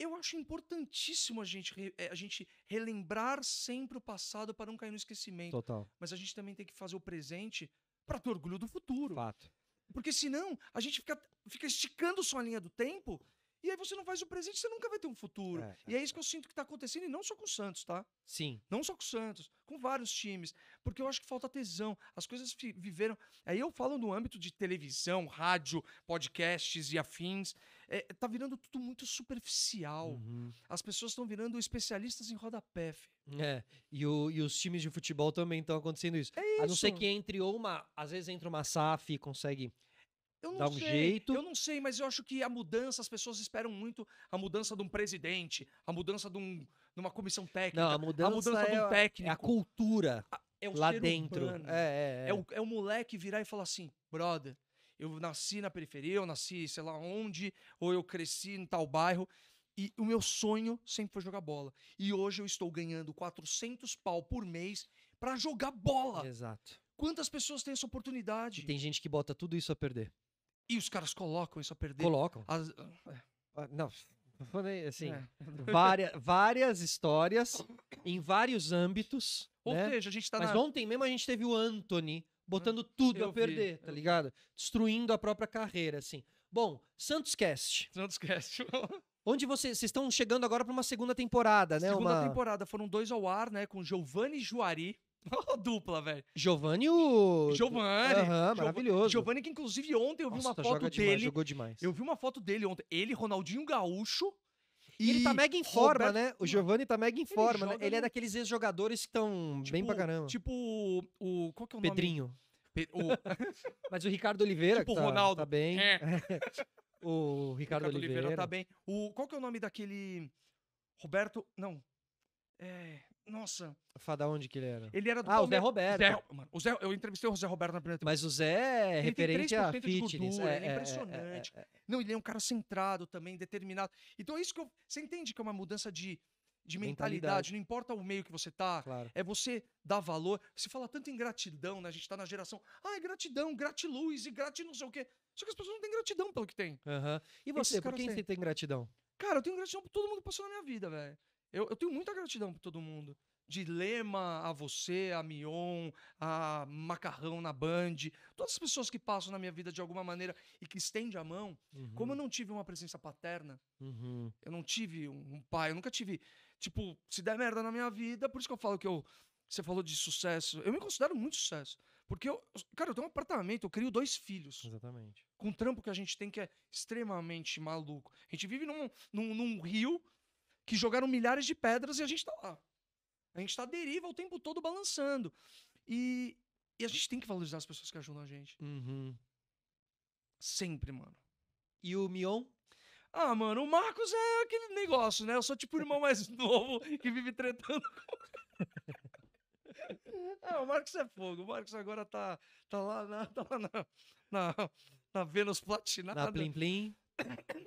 eu acho importantíssimo a gente, eh, a gente relembrar sempre o passado para não cair no esquecimento. Total. Mas a gente também tem que fazer o presente para ter orgulho do futuro. Fato. Porque senão a gente fica, fica esticando só a linha do tempo e aí você não faz o presente, você nunca vai ter um futuro. É, é. e é, isso que eu sinto que está acontecendo, e não só com o Santos, tá? Sim. Não só com o Santos, com vários times. Porque eu acho que falta tesão. As coisas viveram. Aí eu falo no âmbito de televisão, rádio, podcasts e afins. É, tá virando tudo muito superficial. Uhum. As pessoas estão virando especialistas em rodapé. Fi. É. E, o, e os times de futebol também estão acontecendo isso. É isso. A não ser que entre uma. Às vezes entra uma SAF e consegue eu não Dá um sei, jeito. Eu não sei, mas eu acho que a mudança, as pessoas esperam muito a mudança de um presidente, a mudança de, um, de uma comissão técnica, não, a mudança, a mudança é de um técnico. É a é cultura a, é o lá dentro. É é, é, é, o, é o moleque virar e falar assim, brother, eu nasci na periferia, eu nasci sei lá onde, ou eu cresci em tal bairro. E o meu sonho sempre foi jogar bola. E hoje eu estou ganhando 400 pau por mês para jogar bola. Exato. Quantas pessoas têm essa oportunidade? E tem gente que bota tudo isso a perder. E os caras colocam isso a perder. Colocam. As... Ah, não, assim, é. várias, várias histórias em vários âmbitos. Ou né? seja, a gente tá Mas na... ontem mesmo a gente teve o Anthony botando hum, tudo Eu a perder, tá vi. tá ligado? Destruindo a própria carreira, assim. Bom, Santos Cast. Santos Cast. Onde vocês, vocês estão chegando agora para uma segunda temporada, né? Segunda uma... temporada. Foram dois ao ar, né? Com Giovanni Juari. Oh, dupla, velho. Giovanni o. Giovanni. Aham, maravilhoso. Giovanni, que inclusive ontem eu vi Nossa, uma foto joga dele. Demais, jogou demais. Eu vi uma foto dele ontem. Ele, Ronaldinho Gaúcho. E ele tá mega em forma, Roberto... né? O Giovanni tá mega em ele forma, né? Ele é no... é daqueles ex-jogadores que estão tipo, bem pra caramba. Tipo o. Qual que é o nome? Pedrinho. O... Mas o Ricardo Oliveira. Tipo o tá, Ronaldo. Tá bem. É. o Ricardo, Ricardo Oliveira. Tá Oliveira. tá bem. O... Qual que é o nome daquele. Roberto. Não. É. Nossa. Fada onde que ele era? Ele era do Ah, o Zé Roberto. Zé, mano, o Zé, eu entrevistei o Zé Roberto na primeira Mas o Zé é referente a fitness. Gordura, é é, é, é, é, impressionante. É, é, Não, ele é um cara centrado também, determinado. Então é isso que eu... Você entende que é uma mudança de, de mentalidade. mentalidade. Não importa o meio que você tá. Claro. É você dar valor. Você fala tanto em gratidão, né? A gente tá na geração... Ah, é gratidão, gratiluz e grati não sei o quê. Só que as pessoas não têm gratidão pelo que tem. Uhum. E você, por quem têm? você tem gratidão? Cara, eu tenho gratidão por todo mundo que passou na minha vida, velho. Eu, eu tenho muita gratidão por todo mundo. De Lema a você, a Mion, a Macarrão na Band, todas as pessoas que passam na minha vida de alguma maneira e que estendem a mão. Uhum. Como eu não tive uma presença paterna, uhum. eu não tive um pai, eu nunca tive. Tipo, se der merda na minha vida, por isso que eu falo que eu você falou de sucesso. Eu me considero muito sucesso. Porque eu, cara, eu tenho um apartamento, eu crio dois filhos. Exatamente. Com um trampo que a gente tem que é extremamente maluco. A gente vive num, num, num rio que jogaram milhares de pedras e a gente está lá. A gente está à deriva o tempo todo balançando. E, e, a gente tem que valorizar as pessoas que ajudam a gente. Uhum. Sempre, mano. E o Mion? Ah, mano, o Marcos é aquele negócio, né? Eu sou tipo o irmão mais novo que vive tretando É, o Marcos é fogo. O Marcos agora tá, tá lá, na, tá lá na, na, na Vênus platinada. Na Plim Plim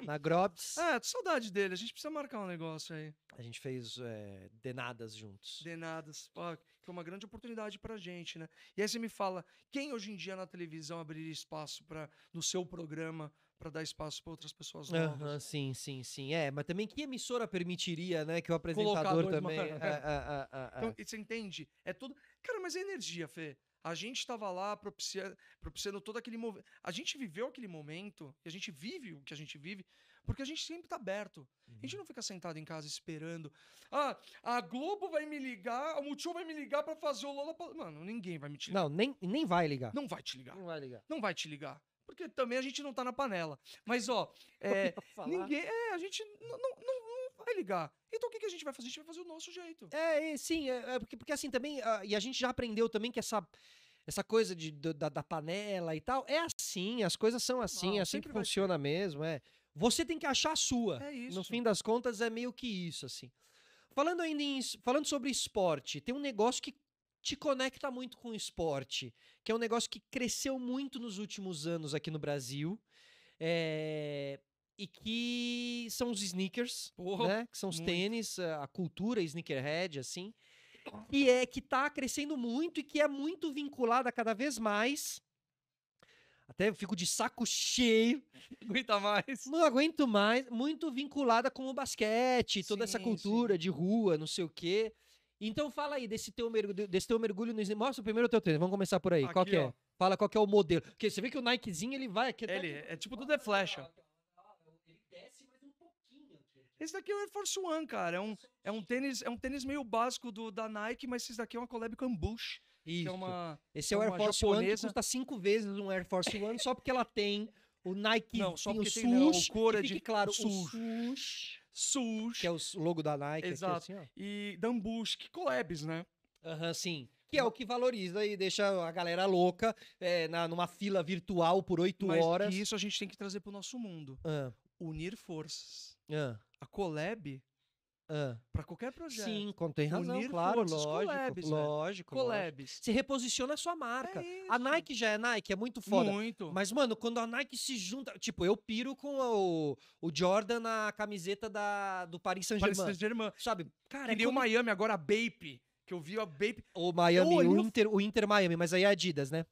na Grobs. Ah, tô saudade dele. A gente precisa marcar um negócio aí. A gente fez eh, é, Denadas juntos. Denadas. Pô, foi uma grande oportunidade pra gente, né? E aí você me fala, quem hoje em dia na televisão abriria espaço para no seu programa para dar espaço para outras pessoas novas. sim, sim, sim. É, mas também que emissora permitiria, né, que o apresentador também... Uma... É, é, é, é, é, então, você entende? É tudo... Cara, mas é energia, Fê. A gente estava lá propiciando, propiciando todo aquele movimento. A gente viveu aquele momento, e a gente vive o que a gente vive, porque a gente sempre está aberto. Uhum. A gente uhum. não fica sentado em casa esperando. Ah, a Globo vai me ligar, a Multishow vai me ligar para fazer o Lola. Mano, ninguém vai me ligar. Não, nem, nem vai ligar. Não vai te ligar. Não vai ligar. Não vai te ligar. Porque também a gente não tá na panela. Mas, ó, é, ninguém. É, a gente não, não, não, vai ligar. Então o que, que a gente vai fazer? A gente vai fazer o nosso jeito. É, é sim, é, é porque, porque assim também. A, ah, e a gente já aprendeu também que essa essa coisa de, da, da, panela e tal. É assim, as coisas são assim, é assim que funciona ser. mesmo. É. Você tem que achar a sua. É isso. No fim das contas, é meio que isso, assim. Falando ainda em, falando sobre esporte, tem um negócio que te conecta muito com o esporte, que é um negócio que cresceu muito nos últimos anos aqui no Brasil. É... E que são os sneakers, Porra, né? Que são os muito. tênis, a cultura sneakerhead, assim. E é que está crescendo muito e que é muito vinculada cada vez mais até eu fico de saco cheio. aguenta mais. Não aguento mais. Muito vinculada com o basquete, toda sim, essa cultura sim. de rua, não sei o quê. Então fala aí desse teu mergulho, desse teu mergulho no Slim. Mostra o primeiro teu treino. Vamos começar por aí. Aqui, qual que é? ó. é? Fala qual que é o modelo. Porque você vê que o Nikezinho ele vai aqui. Ele é tipo do The Flash. Ó. Esse daqui é o Air Force One, cara. É um, é um tênis, é um tênis meio básico do, da Nike, mas esse daqui é uma collab com Ambush. É Isso. É uma, Esse é, é o Air Force japonesa. One que custa cinco vezes um Air Force One só porque ela tem o Nike. Não, só porque né, o tem sush, não, o cor é de claro, sush. o sush Sush. Que é o logo da Nike. É Exato. Aqui, assim, ó. E collabs, né? Aham, uhum, sim. Que é o que valoriza e deixa a galera louca é, na, numa fila virtual por oito horas. E isso a gente tem que trazer pro nosso mundo. Uhum. Unir forças. Uhum. A collab para qualquer projeto. Sim, contém razão, Unir claro, forças, lógico, collabs, né? lógico, collabs. Lógico. Você reposiciona a sua marca. É a Nike já é Nike, é muito foda. Muito. Mas mano, quando a Nike se junta, tipo, eu piro com o, o Jordan na camiseta da do Paris Saint-Germain. Paris Saint-Germain. Sabe? Cara, que é nem como... o Miami agora a Bape, que eu vi a Bape. O Miami, oh, o Inter, o Inter Miami, mas aí é Adidas, né?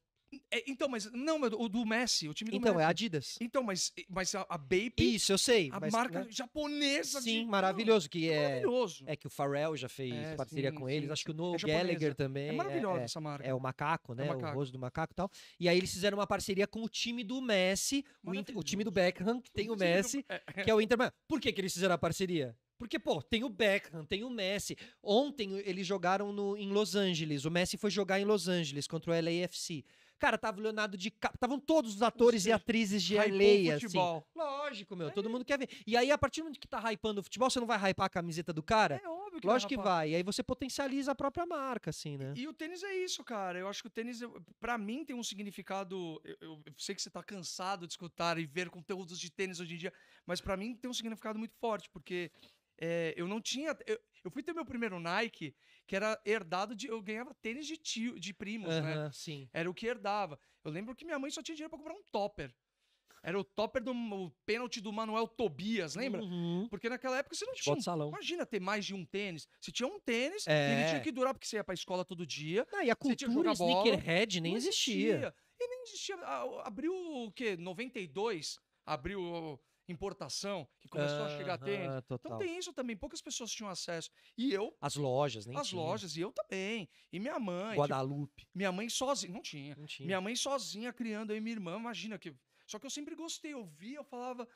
É, então, mas não, o do Messi, o time do então, é Messi. Então, é Adidas. Então, mas, mas a, a Isso, eu sei. A mas, marca né? japonesa. Sim, de... maravilhoso. Que é, é, maravilhoso. É que o Pharrell já fez é, parceria sim, com eles. Sim, Acho que o Noel é Gallagher também. É maravilhosa é, essa marca. Né, é o macaco, né? O, macaco. o, rosto do macaco e tal. E aí eles fizeram uma parceria com o time do Messi, o, Inter, o, time do Beckham, que tem o, o Messi, do... que é o Inter. Por que, que eles fizeram a parceria? Porque, pô, tem o Beckham, tem o Messi. Ontem eles jogaram no, em Los Angeles. O Messi foi jogar em Los Angeles contra o LAFC. Cara, tava o Leonardo de estavam todos os atores seja, e atrizes de LA, assim. Lógico, meu, é. todo mundo quer ver. E aí, a partir do momento que tá hypando o futebol, você não vai hypar a camiseta do cara? É óbvio que Lógico vai, que vai. E aí você potencializa a própria marca, assim, né? E, e o tênis é isso, cara. Eu acho que o tênis, para mim, tem um significado. Eu, eu, eu, sei que você tá cansado de escutar e ver conteúdos de tênis hoje em dia, mas para mim tem um significado muito forte, porque é, eu não tinha. Eu, eu, fui ter meu primeiro Nike, que era herdado de. Eu ganhava tênis de tio, de primos, uhum, né? Sim. Era o que herdava. Eu lembro que minha mãe só tinha dinheiro pra comprar um topper. Era o topper do o pênalti do Manuel Tobias, lembra? Uhum. Porque naquela época você não tinha. Um, salão. Imagina ter mais de um tênis. Você tinha um tênis, é. ele tinha que durar porque você ia pra escola todo dia. Não, e a cultura sneakerhead nem existia. existia. E nem existia. Ah, abriu o quê? 92? Abriu importação, que começou a chegar tênis. então tem isso também, poucas pessoas tinham acesso. E eu. As lojas, nem As tinha. lojas, e eu também. E minha mãe. Tipo, Guadalupe. Tipo, minha mãe sozinha. Não tinha. não tinha. Minha mãe sozinha criando aí minha irmã, imagina que. Só que eu sempre gostei, eu via, eu falava,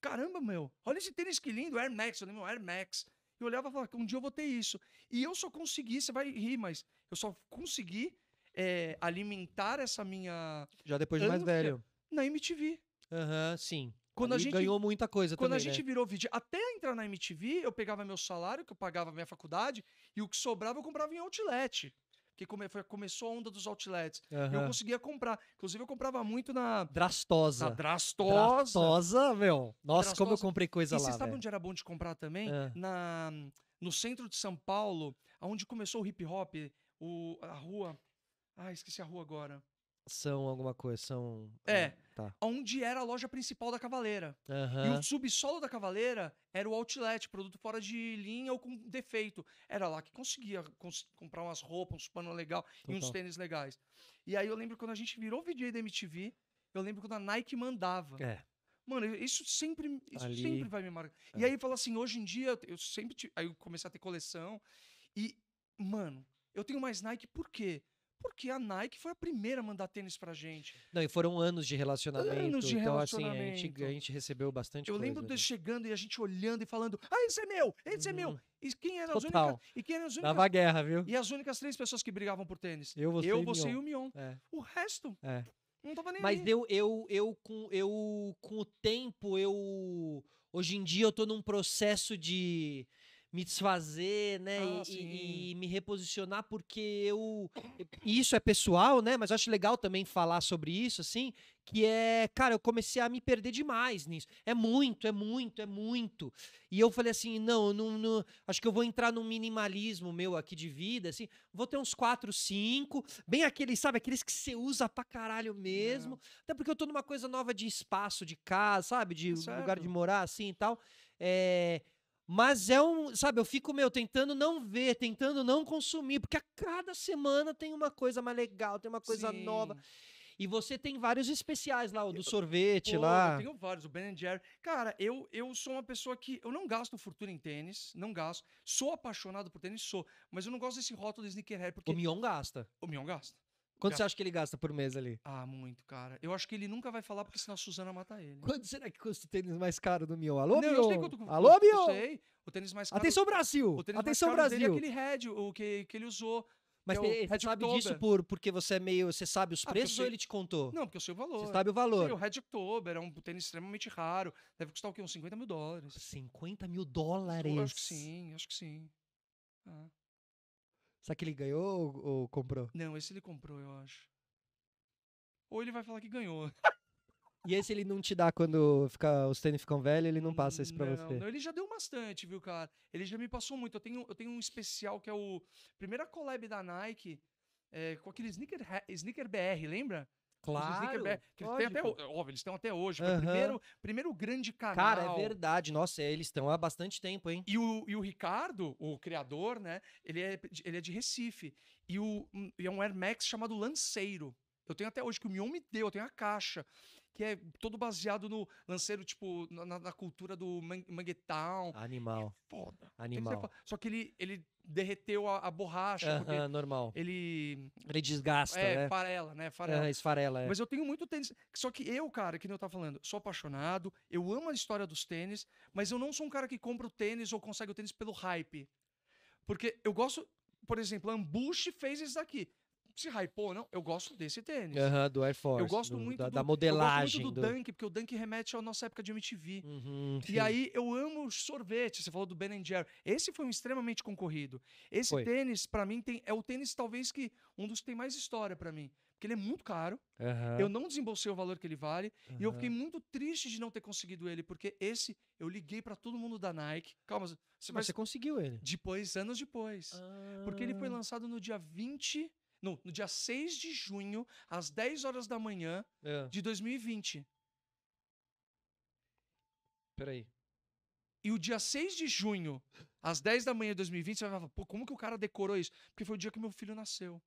caramba, meu, olha esse tênis que lindo, Air Max, eu lembro, Air Max. e olhava e falava, um dia eu vou ter isso. E eu só consegui, você vai rir, mas eu só consegui é, alimentar essa minha. Já depois de mais velho. Na MTV. Aham, uhum, sim. Quando a gente ganhou muita coisa Quando também, a gente né? virou vídeo, até entrar na MTV, eu pegava meu salário, que eu pagava minha faculdade, e o que sobrava eu comprava em outlet. Que come, foi, começou a onda dos outlets. Uhum. Eu conseguia comprar. Inclusive, eu comprava muito na. Drastosa. Na Drastosa. Drastosa, meu. Nossa, Drastosa. como eu comprei coisa e lá. vocês sabem onde era bom de comprar também? É. Na, no centro de São Paulo, onde começou o hip hop, o, a rua. Ah, esqueci a rua agora. São alguma coisa, são. É. é. Tá. Onde era a loja principal da Cavaleira. Uhum. E o subsolo da Cavaleira era o outlet, produto fora de linha ou com defeito. Era lá que conseguia cons comprar umas roupas, uns panos legal e uns tênis legais. E aí eu lembro quando a gente virou VJ da MTV, eu lembro quando a Nike mandava. É. Mano, isso sempre, isso Ali... sempre vai me marcar. É. E aí fala assim, hoje em dia, eu sempre. Tive... Aí eu comecei a ter coleção. E, mano, eu tenho mais Nike por quê? Porque a Nike foi a primeira a mandar tênis pra gente. Não, e foram anos de relacionamento. Anos de então, relacionamento. Assim, a, gente, a gente recebeu bastante Eu coisa, lembro né? de chegando e a gente olhando e falando: Ah, esse é meu! Esse uhum. é meu! Uhum. E quem era as únicas. E quem era as únicas. Dava guerra, viu? E as únicas três pessoas que brigavam por tênis. Eu, você, eu, e, você e o Mion. É. O resto. É. Não tava nem Mas aí. eu, eu, eu, com, eu, com o tempo, eu. Hoje em dia eu tô num processo de me desfazer, né? Ah, e, e, me reposicionar, porque eu. Isso é pessoal, né? Mas eu acho legal também falar sobre isso, assim. Que é, cara, eu comecei a me perder demais nisso. É muito, é muito, é muito. E eu falei assim: não, não, não acho que eu vou entrar num minimalismo meu aqui de vida, assim. Vou ter uns quatro, cinco, bem aqueles, sabe, aqueles que você usa pra caralho mesmo. É. Até porque eu tô numa coisa nova de espaço, de casa, sabe? De é lugar de morar, assim e tal. É mas é um, sabe, eu fico, meu, tentando não ver, tentando não consumir, porque a cada semana tem uma coisa mais legal, tem uma coisa Sim. nova. E você tem vários especiais lá, o do sorvete pô, lá. Eu tenho vários, o Ben Jerry. Cara, eu, eu sou uma pessoa que. Eu não gasto fortuna em tênis, não gasto. Sou apaixonado por tênis, sou. Mas eu não gosto desse rótulo de sneakerhead. Porque o Mion gasta. O Mion gasta. Quanto você acha que ele gasta por mês ali? Ah, muito, cara. Eu acho que ele nunca vai falar, porque senão a Suzana mata ele. Quanto será que custa o tênis mais caro do Mion? Alô, não, Mion? Eu sei quanto, Alô, Mion? Eu sei. O tênis mais caro... Atenção, Brasil! O tênis Atenção, mais caro Brasil! Dele é aquele Red, o que, que ele usou. Mas é você sabe October. disso por, porque você é meio. Você sabe os ah, preços sei... ou ele te contou? Não, porque eu sei o valor. Você sabe o valor. Sei, o Red October é um tênis extremamente raro. Deve custar o quê? Uns 50 mil dólares. 50 mil dólares? Eu acho que sim, acho que sim. Ah. Será que ele ganhou ou, ou comprou? Não, esse ele comprou, eu acho. Ou ele vai falar que ganhou. E esse ele não te dá quando fica, os tênis ficam velhos, ele não passa esse pra não, você? Não, ele já deu bastante, viu, cara? Ele já me passou muito. Eu tenho, eu tenho um especial que é o... Primeira collab da Nike, é, com aquele sneaker, sneaker BR, lembra? Claro. Os eles têm até, óbvio, eles estão até hoje. Uhum. Primeiro, primeiro grande canal. Cara, é verdade. Nossa, é, eles estão há bastante tempo, hein? E o, e o Ricardo, o criador, né? Ele é, ele é de Recife. E, o, e é um Air Max chamado Lanceiro. Eu tenho até hoje, que o Mion me deu, eu tenho a caixa que é todo baseado no lanceiro, tipo, na, na cultura do man manguetown. Animal. É foda. Animal. Só que ele, ele derreteu a, a borracha. Uh -huh, normal. Ele. Ele desgasta. É, né? farela, né? Farela. Uh esfarela, é. Mas eu tenho muito tênis. Só que eu, cara, que nem eu tava falando, sou apaixonado, eu amo a história dos tênis, mas eu não sou um cara que compra o tênis ou consegue o tênis pelo hype. Porque eu gosto, por exemplo, a Ambush fez isso daqui se hypou não, eu gosto desse tênis. Uhum, do Air Force. Eu gosto do, muito da, do, da modelagem. Eu gosto muito do, do... Dunk, porque o Dunk remete à nossa época de MTV. Uhum, e aí eu amo sorvete. Você falou do Ben Jerry. Esse foi um extremamente concorrido. Esse foi. tênis, para mim, tem, é o tênis talvez que um dos que tem mais história para mim. Porque ele é muito caro. Uhum. Eu não desembolsei o valor que ele vale. Uhum. E eu fiquei muito triste de não ter conseguido ele, porque esse eu liguei para todo mundo da Nike. Calma, você, mas, mas você conseguiu ele? Depois, anos depois. Ah. Porque ele foi lançado no dia 20 no, no dia 6 de junho, às 10 horas da manhã é. de 2020. Peraí. E o dia 6 de junho, às 10 da manhã de 2020, você vai falar, pô, como que o cara decorou isso? Porque foi o dia que meu filho nasceu,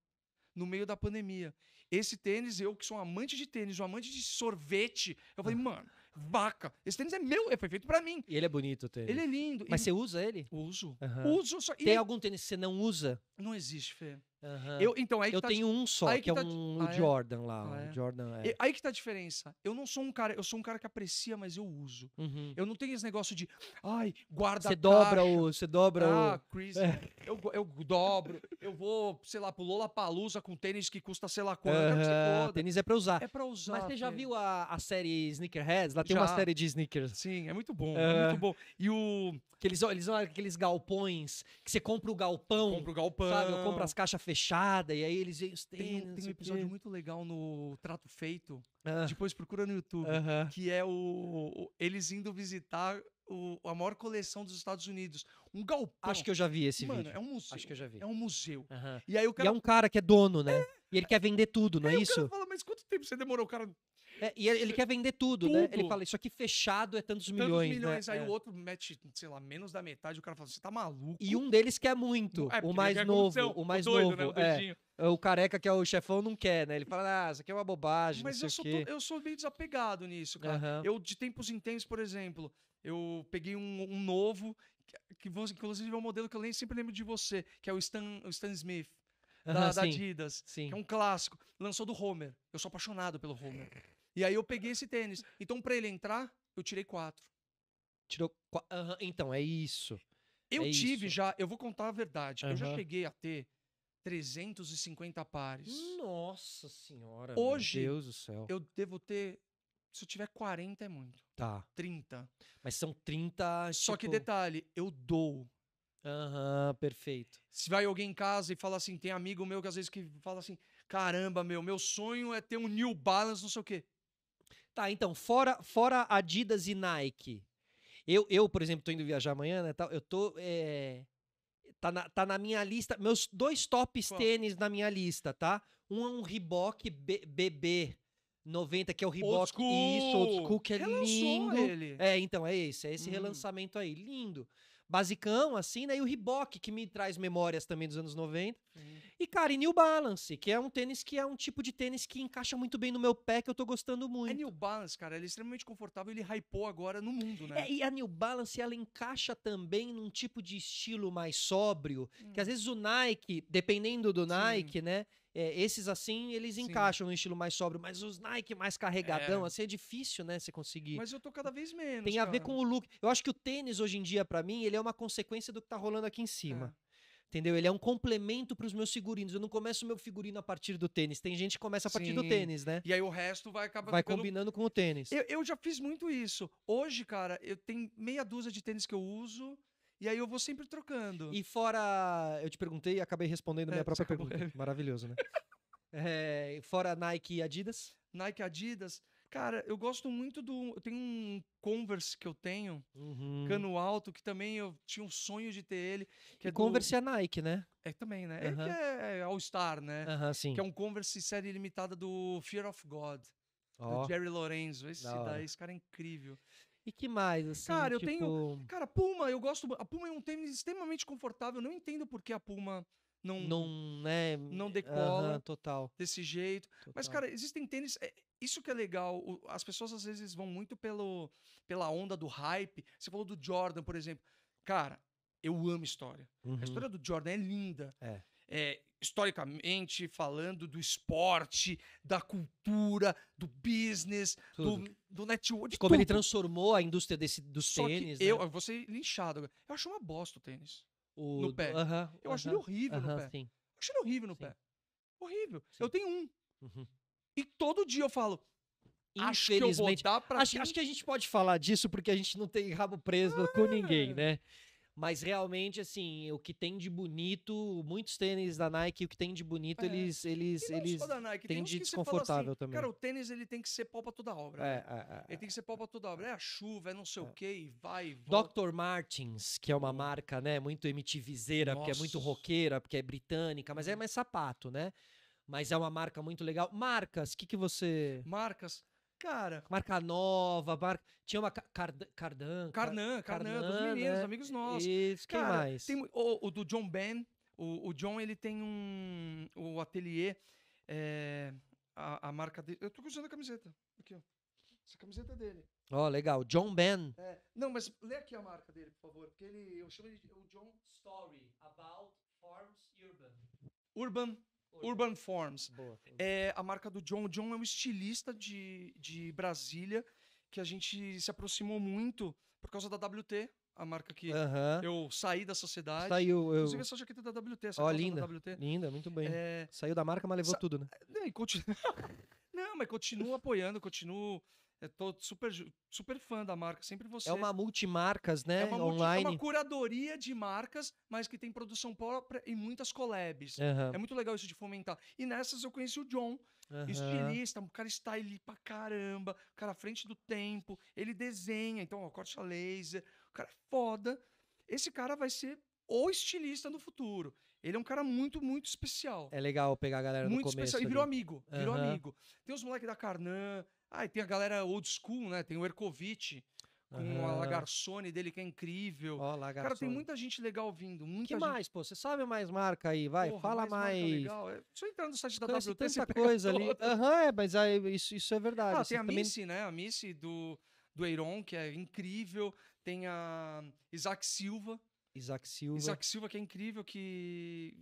no meio da pandemia. Esse tênis, eu que sou um amante de tênis, um amante de sorvete, eu falei, mano, vaca, esse tênis é meu, é feito para mim. E ele é bonito o tênis. Ele é lindo. Mas você usa ele? Uso. Uhum. Uso só. Tem é algum tênis que você não usa? Não existe, Fê. Uhum. Eu, então, aí eu tá tenho um só, que, que, é tá... um ah, é? ah é? Jordan é? lá. Ah, é? Jordan, é. Aí que tá a diferença. Eu não sou um cara, eu sou um cara que aprecia, mas eu uso. Uhum. Eu não tenho esse negócio de, ai, guarda Você dobra o, você dobra ah, o... Chris. É eu, eu dobro, eu vou, sei lá, pro Lola Palusa com tênis que custa sei lá quanto. Uh, tênis é pra usar. É pra usar. Mas você já viu a, a série Sneakerheads? Lá tem já. uma série de sneakers. Sim, é muito bom, uh, é muito bom. E o. Que eles, eles são aqueles galpões que você compra o galpão. Compra o galpão. Sabe? Eu compro as caixas fechadas e aí eles veem os tênis. Tem, tem um episódio muito legal no Trato Feito. Uh, Depois procura no YouTube. Uh -huh. Que é o, o, Eles indo visitar o, a maior coleção dos Estados Unidos. Um galpão. Acho que eu já vi esse Mano, vídeo. é um museu. Acho que eu já vi. É um museu. Uhum. E aí o cara... E é um cara que é dono, né? É. E ele quer vender tudo, não é, é isso? Fala, mas quanto tempo você demorou, cara? É, e ele quer vender tudo, tudo, né? Ele fala, isso aqui fechado é tantos, milhões, tantos milhões. Né? Aí é. o outro mete, sei lá, menos da metade. O cara fala, você tá maluco? E um deles quer muito. É, o mais novo. o mais doido, né, novo. Né? O, é. o careca, que é o chefão, não quer, né? Ele fala, ah, isso aqui é uma bobagem. Mas eu, sou eu sou meio desapegado nisso, cara. Uhum. Eu, de tempos intensos, por exemplo, eu peguei um, um novo, que, que inclusive é um modelo que eu nem sempre lembro de você, que é o Stan, o Stan Smith. Da, uhum, da, Adidas, sim. que é um clássico. Lançou do Homer. Eu sou apaixonado pelo Homer. E aí eu peguei esse tênis. Então, para ele entrar, eu tirei quatro. Tirou quatro. Uhum, então, é isso. Eu é tive isso. já, eu vou contar a verdade. Uhum. Eu já cheguei a ter 350 pares. Nossa senhora. Hoje, meu Deus do céu. Eu devo ter. Se eu tiver 40 é muito. Tá. 30. Mas são 30. Só que tipo detalhe, eu dou. Aham, uhum, perfeito. Se vai alguém em casa e fala assim, tem amigo meu que às vezes que fala assim: caramba, meu, meu sonho é ter um New Balance, não sei o quê. Tá, então, fora, fora Adidas e Nike. Eu, eu, por exemplo, tô indo viajar amanhã, né? Tá, eu tô. É, tá, na, tá na minha lista. Meus dois tops tênis na minha lista, tá? Um é um Reebok BB 90, que é o Reebok. Old Isso, Old School, que é Relançou lindo. Ele. É, então, é esse. É esse hum. relançamento aí. Lindo basicão, assim, né? E o Reebok, que me traz memórias também dos anos 90. Uhum. E, cara, e New Balance, que é um tênis que é um tipo de tênis que encaixa muito bem no meu pé, que eu tô gostando é muito. É New Balance, cara, ele é extremamente confortável, ele hypou agora no mundo, né? É, e a New Balance, ela encaixa também num tipo de estilo mais sóbrio, uhum. que às vezes o Nike, dependendo do Sim. Nike, né? É, esses assim, eles Sim. encaixam no estilo mais sóbrio, mas os Nike mais carregadão, é. assim, é difícil, né, você conseguir. Mas eu tô cada vez menos. Tem a cara. ver com o look. Eu acho que o tênis hoje em dia, para mim, ele é uma consequência do que tá rolando aqui em é. cima. É. Entendeu? Ele é um complemento para os meus figurinos. Eu não começo o meu figurino a partir do tênis. Tem gente que começa a partir Sim. do tênis, né? E aí o resto vai acabar Vai combinando com o tênis. Eu, eu já fiz muito isso. Hoje, cara, eu tenho meia dúzia de tênis que eu uso e aí eu vou sempre trocando. E fora. Eu te perguntei e acabei respondendo a minha é, própria pergunta. É? Maravilhoso, né? é, fora Nike e Adidas. Nike Adidas. Cara, eu gosto muito do. Eu tenho um Converse que eu tenho, uhum. cano alto, que também eu tinha um sonho de ter ele. Que e é Converse do... é Nike, né? É também, né? Uhum. É, é All Star, né? Uhum, sim. Que é um Converse série limitada do Fear of God. Oh. Do Jerry Lorenzo. Esse, daí, esse cara é incrível. E que mais, assim? Cara, eu tenho. Tipo cara, Puma, eu gosto. A Puma é um tênis extremamente confortável. Eu não entendo por que a Puma não. Não, né? Não decola. total. Desse jeito. Total. Mas, cara, existem tênis. É, isso que é legal. As pessoas às vezes vão muito pelo, pela onda do hype. Você falou do Jordan, por exemplo. Cara, eu amo história. Uhum. A história do Jordan é linda. É. é historicamente falando do esporte, da cultura, do business, tudo. do, do network. Como tudo. ele transformou a indústria desse, dos Só tênis. Que né? eu, vou ser linchado agora. Eu acho uma bosta o tênis. O, no pé. Uh -huh, eu uh -huh, acho ele horrível uh -huh, no pé. Sim. Eu acho ele horrível no sim. pé. Horrível. Sim. Eu tenho um. Uhum. E todo dia eu falo. Infelizmente, acho que, eu vou dar pra acho, acho, que a gente pode falar disso porque a gente não tem rabo preso ah. com ninguém, é. né? Mas realmente, assim, o que tem de bonito, muitos tênis da Nike, o que tem de bonito, é. eles eles eles Nike, tem, tem de desconfortável assim, também. Cara, o tênis ele tem que ser pau pra toda obra. É, né? é, é ele tem que é. ser pau pra toda obra. É a chuva, é não sei o é. que, vai volta. Dr. Martins, que é uma hum. marca, né, muito MTVzeira, porque é muito roqueira, porque é britânica, mas é uhum. mais sapato, né? Mas é uma marca muito legal. Marcas, o que, que você. Marcas cara. Marca nova, marca... tinha uma Cardan. Cardan, Carnan, Carnan, dos meninos, né? amigos nossos. Isso, cara, quem mais? Tem, o, o do John Ben. O, o, John, ele tem um. O ateliê. É, a, a, marca dele. Eu tô usando a camiseta. Aqui, ó. Essa camiseta é dele. Ó, oh, legal. John Ben. É, não, mas lê aqui a marca dele, por favor. Porque ele. Eu chamo ele de o John Story About Farms Urban. Urban Urban Forms. Boa. É a marca do John. O John é um estilista de, de Brasília que a gente se aproximou muito por causa da WT, a marca que uhum. eu saí da sociedade. Saiu. Eu... Inclusive, essa jaqueta é da WT. Essa oh, linda. WT. Linda, muito bem. É... Saiu da marca, mas levou Sa... tudo, né? É, continu... Não, mas continuo apoiando, continuo eu tô super, super fã da marca, sempre você. É uma multimarcas, né? É uma multi, Online. É uma curadoria de marcas, mas que tem produção própria e muitas collabs. Uhum. É muito legal isso de fomentar. E nessas eu conheci o John, uhum. estilista, um cara style pra caramba, cara à frente do tempo, ele desenha, então, ó, corte a laser, o cara é foda. Esse cara vai ser o estilista no futuro. Ele é um cara muito, muito especial. É legal pegar a galera muito no começo. Muito especial. E virou amigo. Virou amigo. Tem os moleques da Carnan. Ah, e tem a galera old school, né? Tem o Erkovic com uhum. a Lagarsone dele, que é incrível. Ó, oh, Cara, tem muita gente legal vindo. O que gente... mais, pô? Você sabe mais marca aí, vai, Porra, fala mais. mais... É, só entrando no site da Conhece WT, tanta coisa ali. Aham, uhum, é, mas aí, isso, isso é verdade. Ah, tem a também... Missy, né? A Missy do, do Eiron, que é incrível. Tem a Isaac Silva, Isaac Silva. Isaac Silva, que é incrível, que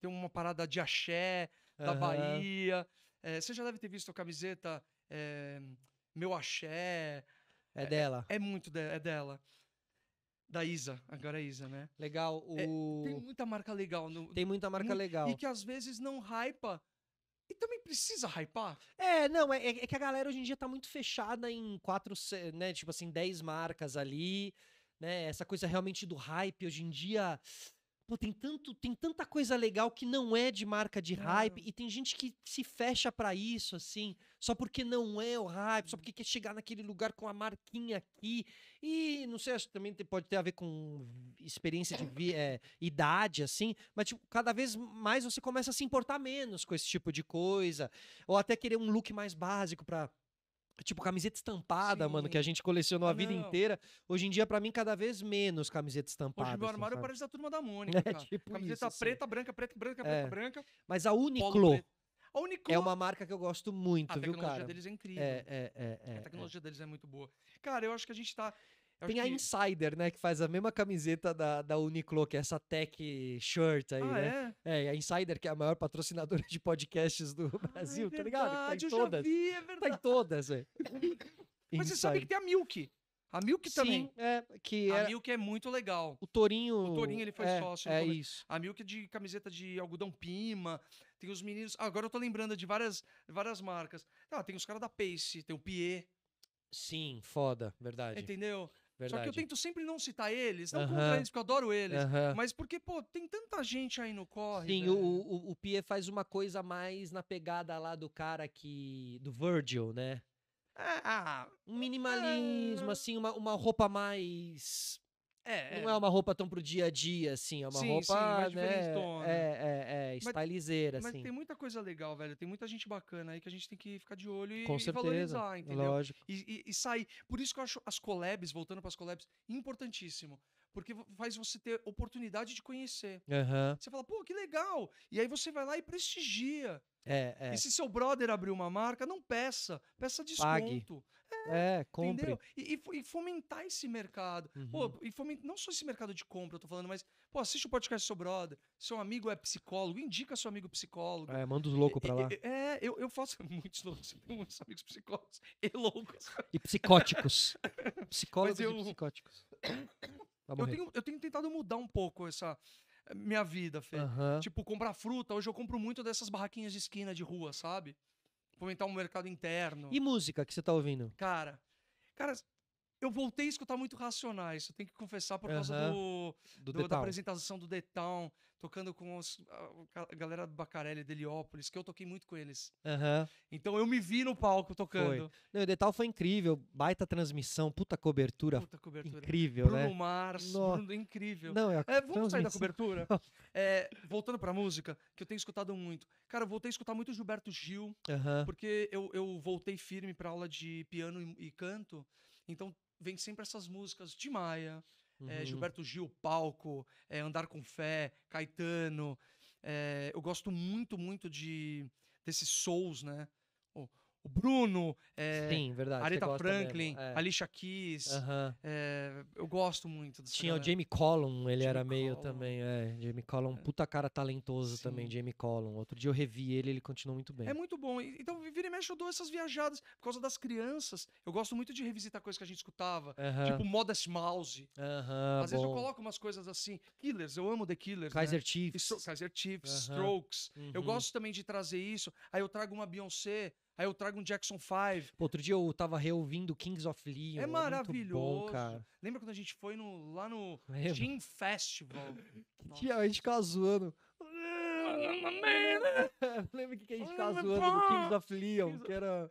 tem uma parada de axé da uhum. Bahia. É, você já deve ter visto a camiseta é, Meu Axé. É dela. É, é muito de, é dela. Da Isa, agora é Isa, né? Legal. É, o... tem muita marca legal. No, tem muita marca no, legal. E que às vezes não hypa e também precisa hypar? É, não, é, é, que a galera hoje em dia tá muito fechada em quatro, né? Tipo assim, dez marcas ali né? Essa coisa realmente do hype hoje em dia. Pô, tem, tanto, tem tanta coisa legal que não é de marca de hype, e tem gente que se fecha para isso, assim, só porque não é o hype, só hum. porque quer chegar naquele lugar com a marquinha aqui. E não sei, acho que também pode ter a ver com experiência de é, idade, assim, mas tipo, cada vez mais você começa a se importar menos com esse tipo de coisa, ou até querer um look mais básico para Tipo, camiseta estampada, Sim. mano, que a gente colecionou a ah, vida inteira. Hoje em dia, para mim, cada vez menos camiseta estampada. Hoje meu assim, armário assim, parece da turma da Mônica. É, tipo camiseta isso, assim. preta, assim. branca, preta, branca, é. preta, é. branca. Mas a Uniqlo. A Uniqlo. É uma marca que eu gosto muito, viu, cara? A tecnologia deles é incrível. É, é, é, é, a é. tecnologia deles é muito boa. Cara, eu acho que a gente tá. Eu Tem a que... Insider, né? Que faz a mesma camiseta da, da Uniqlo, que é essa tech shirt aí, ah, né? É? é, a Insider, que é a maior patrocinadora de podcasts do Brasil, ah, é tá ligado? Tá em todas. Vi, é verdade. Tá em todas, velho. Mas você sabe que tem a Milk. A Milk Sim, também. É, que a era... Milk é muito legal. O Torinho. O Torinho ele foi é, sócio. É isso. A Milk é de camiseta de algodão pima. Tem os meninos. Ah, agora eu tô lembrando de várias, várias marcas. Ah, tem os caras da Pace, tem o Pierre Sim, foda, verdade. Entendeu? Verdade. Só que eu tento sempre não citar eles, não uh -huh. contra eles, porque eu adoro eles. Uh -huh. Mas porque, pô, tem tanta gente aí no corre. Sim, né? o, o, o Pierre faz uma coisa mais na pegada lá do cara que. do Virgil, né? É, ah, um minimalismo, é... assim, uma, uma roupa mais é, não é. é uma roupa tão pro dia a dia, assim, é uma sim, roupa, sim, né, é, é, é, stylizeira, mas, mas assim. tem muita coisa legal, velho, tem muita gente bacana aí que a gente tem que ficar de olho e, Com e valorizar, entendeu? Lógico. E, e, e sair, por isso que eu acho as collabs, voltando para as collabs, importantíssimo porque faz você ter oportunidade de conhecer. Uhum. Você fala, pô, que legal! E aí você vai lá e prestigia. É, é. E se seu brother abriu uma marca, não peça, peça desconto. Pague. É, é compre. E, e, fomentar esse mercado. Uhum. Pô, e fomentar, não só esse mercado de compra, eu tô falando, mas, pô, assiste o podcast seu brother, seu amigo é psicólogo, indica seu amigo psicólogo. É, manda os loucos pra lá. É, eu, eu faço muitos loucos, eu tenho muitos amigos psicólogos e loucos. E psicóticos. Psicólogos eu... e psicóticos. Tá eu tenho, eu tenho tentado mudar um pouco essa eh, minha vida, Fê. Uhum. Tipo, comprar fruta. Hoje eu compro muito dessas barraquinhas de esquina de rua, sabe? fomentar um mercado interno. E música que você tá ouvindo? Cara, cara, eu voltei a escutar muito Racionais, eu tenho que confessar, por causa uhum. do, do, do da apresentação do Detal, tocando com os, a, a, galera do Bacarelli, Deliópolis, que eu toquei muito com eles. Uhum. Então eu me vi no palco tocando. Foi. Não, o Detal foi incrível, baita transmissão, puta cobertura. Puta cobertura. Incrível, Bruno né? Bruno Mars, no... Bruno, incrível. Não, é, é, vamos sair da cobertura. É, voltando pra música, que eu tenho escutado muito. Cara, eu voltei a escutar muito Gilberto Gil, uhum. porque eu, eu voltei firme pra aula de piano e, e canto, então vem sempre essas músicas de Maia, eh, uhum. é, Gilberto Gil, Palco, é, Andar com Fé, Caetano. Eh, eu gosto muito, muito de desses souls, né? o Bruno, é, Sim, verdade, Aretha Franklin, mesmo, é. Alicia Keys. Uh -huh. é, eu gosto muito dessa Tinha o Jamie Collum, ele Jamie era meio Collum. também, é, Jamie Collum, é. puta cara talentoso Sim. também, Jamie Collum. Outro dia eu revi ele, ele continua muito bem. É muito bom. Então, vira e mexe, eu dou essas viajadas por causa das crianças. Eu gosto muito de revisitar coisas que a gente escutava, uh -huh. tipo Modest Mouse. Uh -huh, Às bom. vezes eu coloco umas coisas assim, Killers, eu amo The Killers, Kaiser né? Chiefs, Kaiser Chiefs, Strokes. Eu uhum. gosto também de trazer isso. Aí eu trago uma Beyoncé Aí eu trago um Jackson 5. Pô, outro dia eu tava reouvindo Kings of Leon. É maravilhoso. Bom, cara. Lembra quando a gente foi no, lá no Team Festival? que a gente ficava zoando. Lembra que a gente ficava zoando do ah, Kings of Leon? Que era...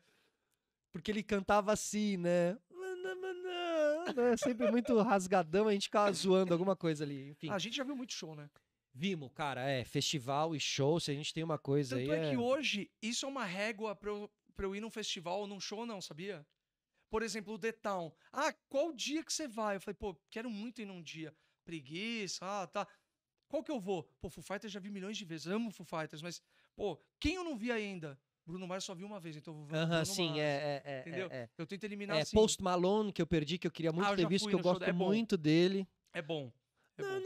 Porque ele cantava assim, né? É sempre muito rasgadão, a gente ficava zoando alguma coisa ali. Enfim. Ah, a gente já viu muito show, né? Vimos, cara, é, festival e show, se a gente tem uma coisa Tanto aí. Tanto é, é, que é. hoje isso é uma régua pra eu, pra eu ir num festival ou num show, não, sabia? Por exemplo, o The Town. Ah, qual dia que você vai? Eu falei, pô, quero muito ir num dia. Preguiça, ah, tá. Qual que eu vou? Pô, Foo Fighters já vi milhões de vezes. Amo Foo Fighters, mas, pô, quem eu não vi ainda? Bruno Mars só vi uma vez, então eu vou ver. Aham, sim, é, é, é, Entendeu? É, é. Eu tento eliminar é, assim. Post Malone, que eu perdi, que eu queria ah, muito ah, ter visto, que eu gosto é muito dele. É bom. É bom.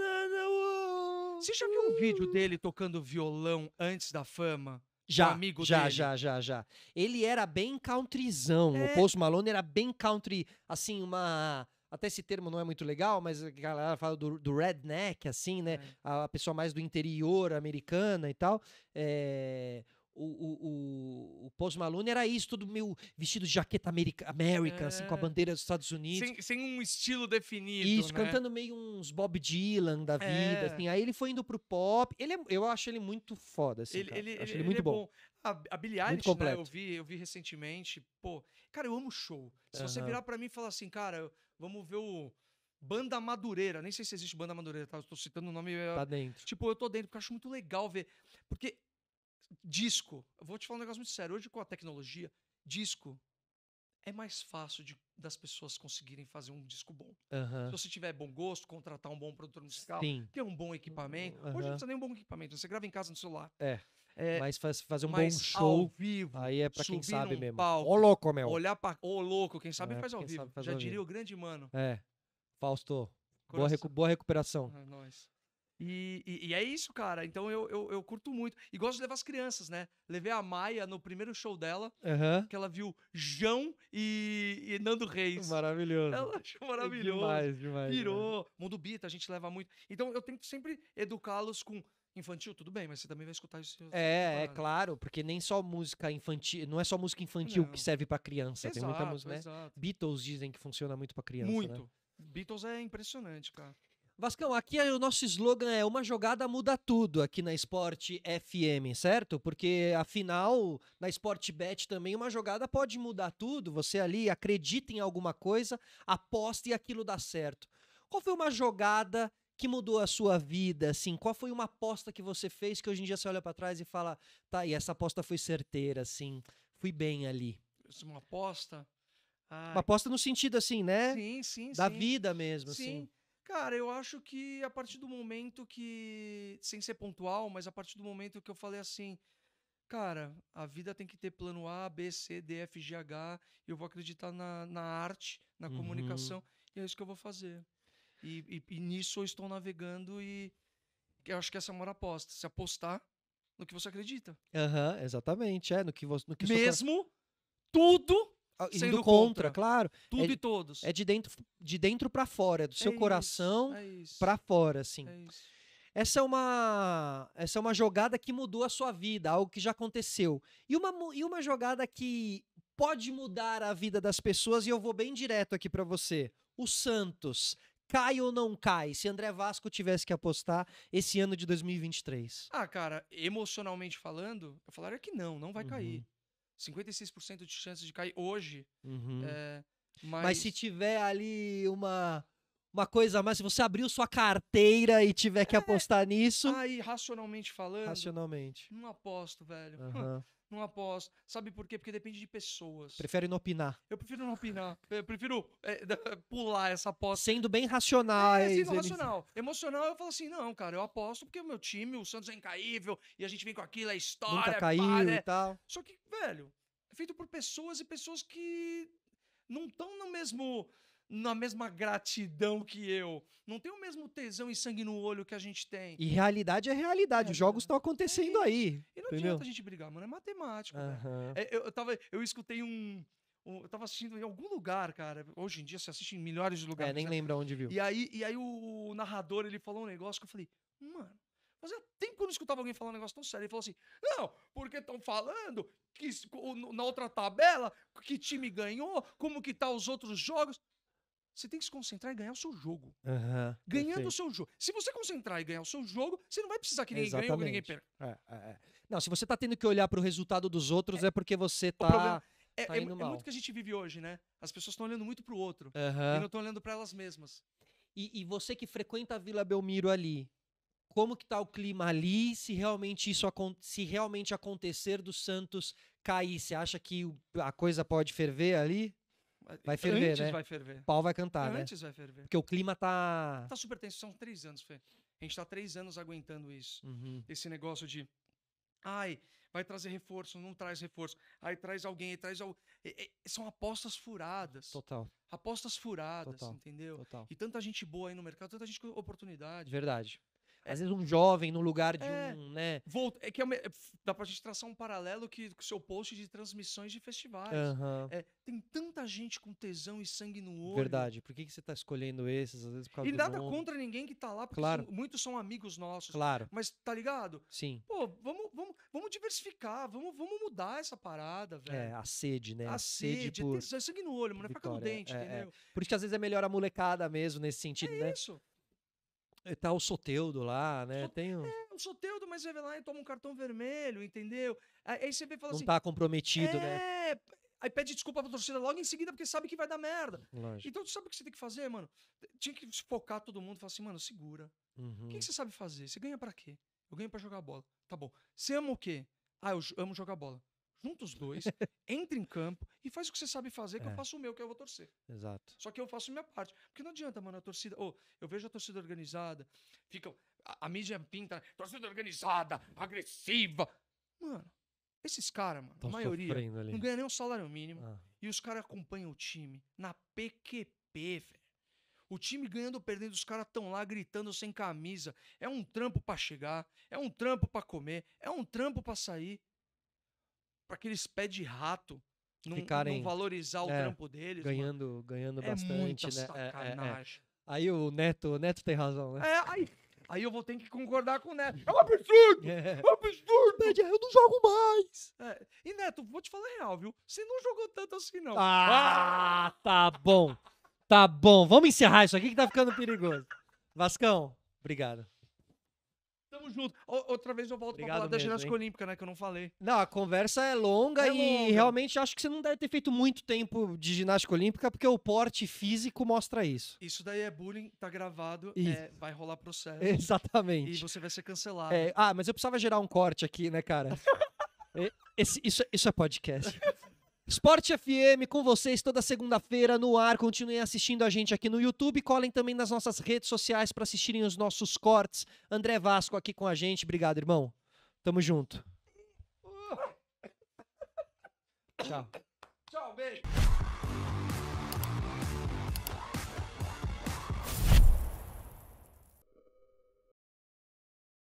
oh. Você já viu um vídeo dele tocando violão antes da fama? Já, um amigo já, dele. já, já, já. Ele era bem countryzão. É. O Post Malone era bem country, assim, uma até esse termo não é muito legal, mas a galera fala do, do redneck, assim, né? É. A pessoa mais do interior americana e tal. É o, o, o, Post Malone era isso, todo meio vestido de jaqueta America, American, é. assim, com a é. bandeira dos Estados Unidos. Sem, sem um estilo definido. Isso, né? cantando meio uns Bob Dylan da é. vida. É. Assim. Aí ele foi indo pro pop. Ele é, eu acho ele muito foda, assim. Ele, ele, ele, ele, muito é bom. bom. A, a Billie Eilish, né, eu vi, eu vi recentemente. Pô, cara, eu amo show. Se uhum. você virar para mim e falar assim, cara, vamos ver o. Banda Madureira, nem sei se existe Banda Madureira, tá? Eu tô citando o nome. Tá dentro. Tipo, eu tô dentro, porque eu acho muito legal ver. Porque disco. Eu vou te falar um negócio muito sério. Hoje, com a tecnologia, disco é mais fácil de, das pessoas conseguirem fazer um disco bom. Se você tiver bom gosto, contratar um bom produtor musical, Sim. ter um bom equipamento. Hoje não precisa nem um bom equipamento, você grava em casa no celular. É. é mas fazer um bom show. vivo. Aí é pra quem sabe mesmo. Palco, ô louco, meu. Olhar pra. Ô louco, quem sabe é, faz ao vivo. Já ao diria vivo. o grande mano. É. Fausto. Boa, recu boa, recuperação. É nóis. E, e, e, é isso, cara. Então eu, eu, eu, curto muito. E gosto de levar as crianças, né? Levei a Maia no primeiro show dela, uhum. que ela viu João e, e, Nando Reis. Maravilhoso. Ela achou maravilhoso. Demais, demais. Virou. Né? Mundo Bita, a gente leva muito. Então eu tento sempre educá-los com infantil, tudo bem, mas você também vai escutar isso. É, é claro, porque nem só música infantil, não é só música infantil não. que serve para criança, exato, tem muita música, né? Beatles dizem que funciona muito para criança, né? Muito. Né? Beatles é impressionante, cara. Vascão, aqui é o nosso slogan é uma jogada muda tudo aqui na Esporte FM, certo? Porque afinal, na Esporte Bet também uma jogada pode mudar tudo. Você ali acredita em alguma coisa, aposta e aquilo dá certo. Qual foi uma jogada que mudou a sua vida, assim? Qual foi uma aposta que você fez que hoje em dia você olha para trás e fala, tá, e essa aposta foi certeira, assim, fui bem ali? Uma aposta? Uma aposta no sentido, assim, né? Sim, sim, Da sim. vida mesmo, sim. assim. Cara, eu acho que a partir do momento que. Sem ser pontual, mas a partir do momento que eu falei assim. Cara, a vida tem que ter plano A, B, C, D, F, G, H. Eu vou acreditar na, na arte, na uhum. comunicação, e é isso que eu vou fazer. E, e, e nisso eu estou navegando, e eu acho que essa é a maior aposta. Se apostar no que você acredita. Aham, uhum, exatamente. É, no que você. No que Mesmo sua... tudo ah, indo contra, contra, claro. Tudo é, e todos. É de dentro, de dentro para fora, é do seu é coração é para fora, assim. É essa é uma essa é uma jogada que mudou a sua vida, algo que já aconteceu. E uma, e uma jogada que pode mudar a vida das pessoas e eu vou bem direto aqui para você. O Santos cai ou não cai? Se André Vasco tivesse que apostar esse ano de 2023. Ah, cara, emocionalmente falando, eu falaria que não, não vai uhum. cair. 56% de chance de cair hoje. Uhum. É, eh, mas... mas se tiver ali uma uma coisa a mais, se você abriu sua carteira e tiver que é, apostar nisso. Aí, racionalmente falando. Racionalmente. Não aposto, velho. Uhum. não após. Sabe por quê? Porque depende de pessoas. Prefere não opinar. Eu prefiro não opinar. Eu prefiro é, pular essa aposta. Sendo bem racionais. É, sendo eles... racional. Emocional, eu falo assim, não, cara, eu aposto porque o meu time, o Santos é incaível, e a gente vem com aquilo, é história, Nunca caiu e né? tal. Só que, velho, é feito por pessoas e pessoas que não estão no mesmo na mesma gratidão que eu, não tem o mesmo tesão e sangue no olho que a gente tem. E realidade é realidade, é, os jogos estão é, acontecendo é, aí. E não entendeu? adianta a gente brigar, mano, é matemática. Uhum. É, eu, eu, tava, eu escutei um, um, Eu tava assistindo em algum lugar, cara. Hoje em dia você assiste em milhares de lugares. É, nem né? lembra onde viu. E aí, e aí o narrador ele falou um negócio que eu falei, mano. Fazia tempo que eu não escutava alguém falar um negócio tão sério. Ele falou assim: não, porque estão falando que na outra tabela, que time ganhou, como que tá os outros jogos. Você tem que se concentrar e ganhar o seu jogo. Uhum, Ganhando perfeito. o seu jogo. Se você concentrar e ganhar o seu jogo, você não vai precisar que ninguém Exatamente. ganhe ou que ninguém perca. É, é, é. Não, se você está tendo que olhar para o resultado dos outros, é, é porque você está é, tá é, indo é mal. É muito que a gente vive hoje, né? As pessoas estão olhando muito para o outro uhum. e não estão olhando para elas mesmas. E, e, você que frequenta a Vila Belmiro ali, como que tá o clima ali? Se realmente isso se realmente acontecer do Santos cair, você acha que a coisa pode ferver ali? Vai ferver, Antes né? vai ferver. Pau vai cantar, Antes né? Antes vai ferver. Porque o clima tá... Tá super tenso, são três anos, Fê. A gente tá três anos aguentando isso. Uhum. Esse negócio de... Ai, vai trazer reforço, não traz reforço. Ai, traz alguém, traz alguém. São apostas furadas. Total. Apostas furadas, Total. entendeu? Total. E tanta gente boa aí no mercado, tanta gente com oportunidade. Verdade. Às vezes um jovem no lugar de é, um, né? Volta, é que é uma, é, dá pra gente traçar um paralelo que com seu post de transmissões de festivais. Uhum. É, tem tanta gente com tesão e sangue no olho. Verdade. Por que, que você tá escolhendo esses? Às vezes por causa e nada contra ninguém que tá lá, porque claro. são, muitos são amigos nossos. Claro. Mas tá ligado? Sim. Pô, vamos, vamos, vamos diversificar, vamos, vamos mudar essa parada, velho. É, a sede, né? A, a sede, sede por... é sangue no olho, Mas não é faca no dente, é, é. entendeu? Por isso que às vezes é melhor a molecada mesmo nesse sentido, né? Isso. Tá o Soteudo lá, né? So... Tem um... É, o Soteudo, mas vai lá e toma um cartão vermelho, entendeu? Aí você vê e fala Não assim... Não tá comprometido, é... né? É... Aí pede desculpa pra torcida logo em seguida, porque sabe que vai dar merda. Lógico. Então, tu sabe o que você tem que fazer, mano? Tinha que focar todo mundo e falar assim, mano, segura. Uhum. O que, uhum. que, você sabe fazer? Você ganha para quê? Eu ganho para jogar bola. Tá bom. Você ama o quê? Ah, eu amo jogar bola junta os dois, entra em campo e faz o que você sabe fazer, que é. eu faço o meu, que é eu vou torcer. Exato. Só que eu faço minha parte. Porque não adianta, mano, a torcida. Oh, eu vejo a torcida organizada, fica A, a mídia pinta, né, torcida organizada, agressiva. Mano, esses caras, mano, a maioria, não ganha nem um salário mínimo. Ah. E os caras acompanham o time na PQP, velho. O time ganhando ou perdendo, os caras estão lá gritando sem camisa. É um trampo para chegar, é um trampo para comer, é um trampo para sair para aqueles pé de rato não, Ficarem, não valorizar o é, trampo deles. Ganhando, mano. ganhando é bastante, né? É, é, é. aí o Neto, o Neto tem razão, né? É, aí, aí eu vou ter que concordar com o Neto. É um absurdo! É, é um absurdo! Eu não jogo mais! E Neto, vou te falar real, viu? Você não jogou tanto assim, não. Ah, ah! tá bom. Tá bom. Vamos encerrar isso aqui que tá ficando perigoso. Vascão, obrigado tamo junto. O, outra vez eu volto Obrigado pra falar da ginástica hein? olímpica, né? Que eu não falei. Não, a conversa é longa é e longa. realmente acho que você não deve ter feito muito tempo de ginástica olímpica, porque o porte físico mostra isso. Isso daí é bullying, tá gravado, é, vai rolar processo. Exatamente. E você vai ser cancelado. É, ah, mas eu precisava gerar um corte aqui, né, cara? Esse, isso, é, isso é podcast. Esporte FM com vocês toda segunda-feira no ar. Continuem assistindo a gente aqui no YouTube. Colhem também nas nossas redes sociais para assistirem os nossos cortes. André Vasco aqui com a gente. Obrigado, irmão. Tamo junto. Tchau. Tchau, beijo.